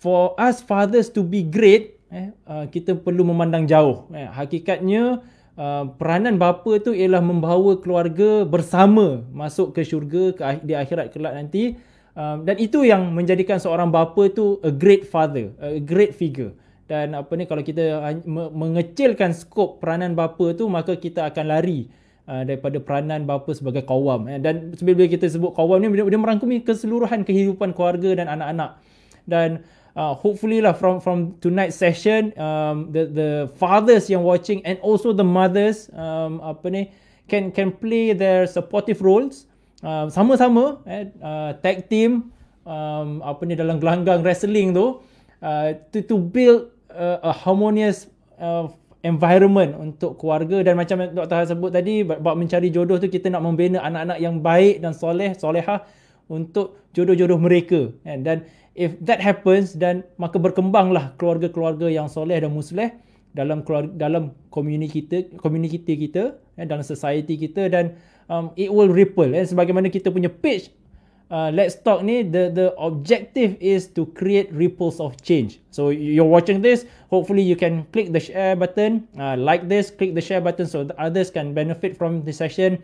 for us fathers to be great, eh, uh, kita perlu memandang jauh. Eh, hakikatnya, uh, peranan bapa tu ialah membawa keluarga bersama masuk ke syurga ke, ah, di akhirat kelak nanti uh, dan itu yang menjadikan seorang bapa tu a great father a great figure dan apa ni kalau kita mengecilkan skop peranan bapa tu maka kita akan lari uh, daripada peranan bapa sebagai kawam eh, dan sebab kita sebut kawam ni dia, dia merangkumi keseluruhan kehidupan keluarga dan anak-anak dan uh, hopefully lah from from tonight session um, the the fathers yang watching and also the mothers um, apa ni can can play their supportive roles uh, sama-sama eh, uh, tag team um, apa ni dalam gelanggang wrestling tu uh, to to build a, a harmonious uh, environment untuk keluarga dan macam Dr. Has sebut tadi bab mencari jodoh tu kita nak membina anak-anak yang baik dan soleh solehah untuk jodoh-jodoh mereka kan dan if that happens then maka berkembanglah keluarga-keluarga yang soleh dan musleh dalam keluarga, dalam community kita community kita eh, dalam society kita dan um, it will ripple eh, sebagaimana kita punya page uh, let's talk ni the the objective is to create ripples of change so you're watching this hopefully you can click the share button uh, like this click the share button so the others can benefit from this session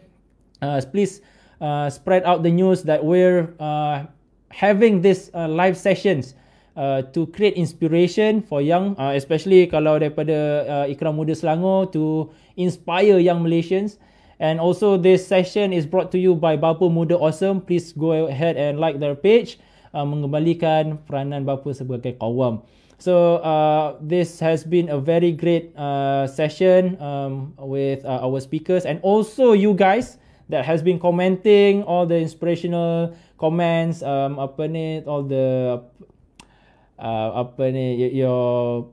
uh, please uh, spread out the news that we're uh, having this uh, live sessions uh, to create inspiration for young uh, especially kalau daripada uh, Ikram Muda Selangor to inspire young Malaysians and also this session is brought to you by Bapa Muda Awesome please go ahead and like their page uh, mengembalikan peranan bapa sebagai kawam so uh, this has been a very great uh, session um, with uh, our speakers and also you guys that has been commenting all the inspirational comments um apa ni all the uh, apa ni your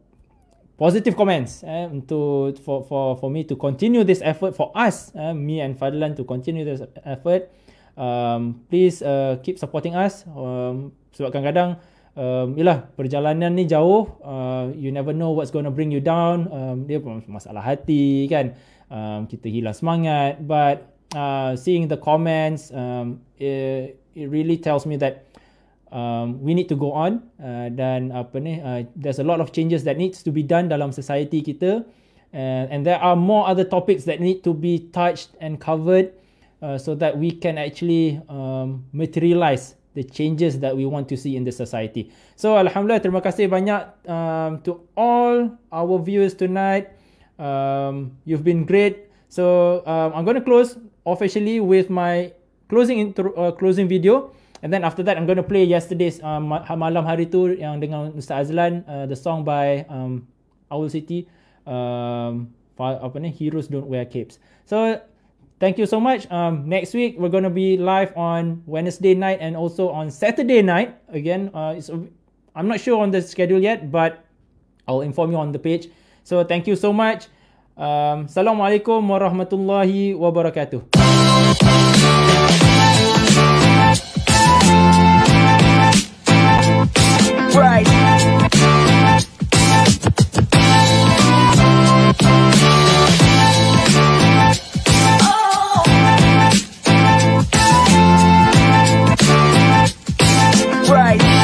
positive comments eh, to for for for me to continue this effort for us eh, me and Fadlan to continue this effort um please uh, keep supporting us um sebab kadang-kadang um yalah perjalanan ni jauh uh, you never know what's going to bring you down um dia pun masalah hati kan um kita hilang semangat but uh, seeing the comments um eh, it really tells me that um, we need to go on uh, dan apa ni uh, there's a lot of changes that needs to be done dalam society kita uh, and there are more other topics that need to be touched and covered uh, so that we can actually um, materialize the changes that we want to see in the society so alhamdulillah terima kasih banyak um, to all our viewers tonight um, you've been great so um, i'm going to close officially with my closing intro, uh, closing video and then after that I'm going to play yesterday's uh, ha-, malam hari tu yang dengan Ustaz Azlan uh, the song by um Owl City um apa ni Heroes Don't Wear Capes. So thank you so much. Um next week we're going to be live on Wednesday night and also on Saturday night again. Uh, it's, I'm not sure on the schedule yet but I'll inform you on the page. So thank you so much. Um assalamualaikum warahmatullahi wabarakatuh. Right. Oh. Right.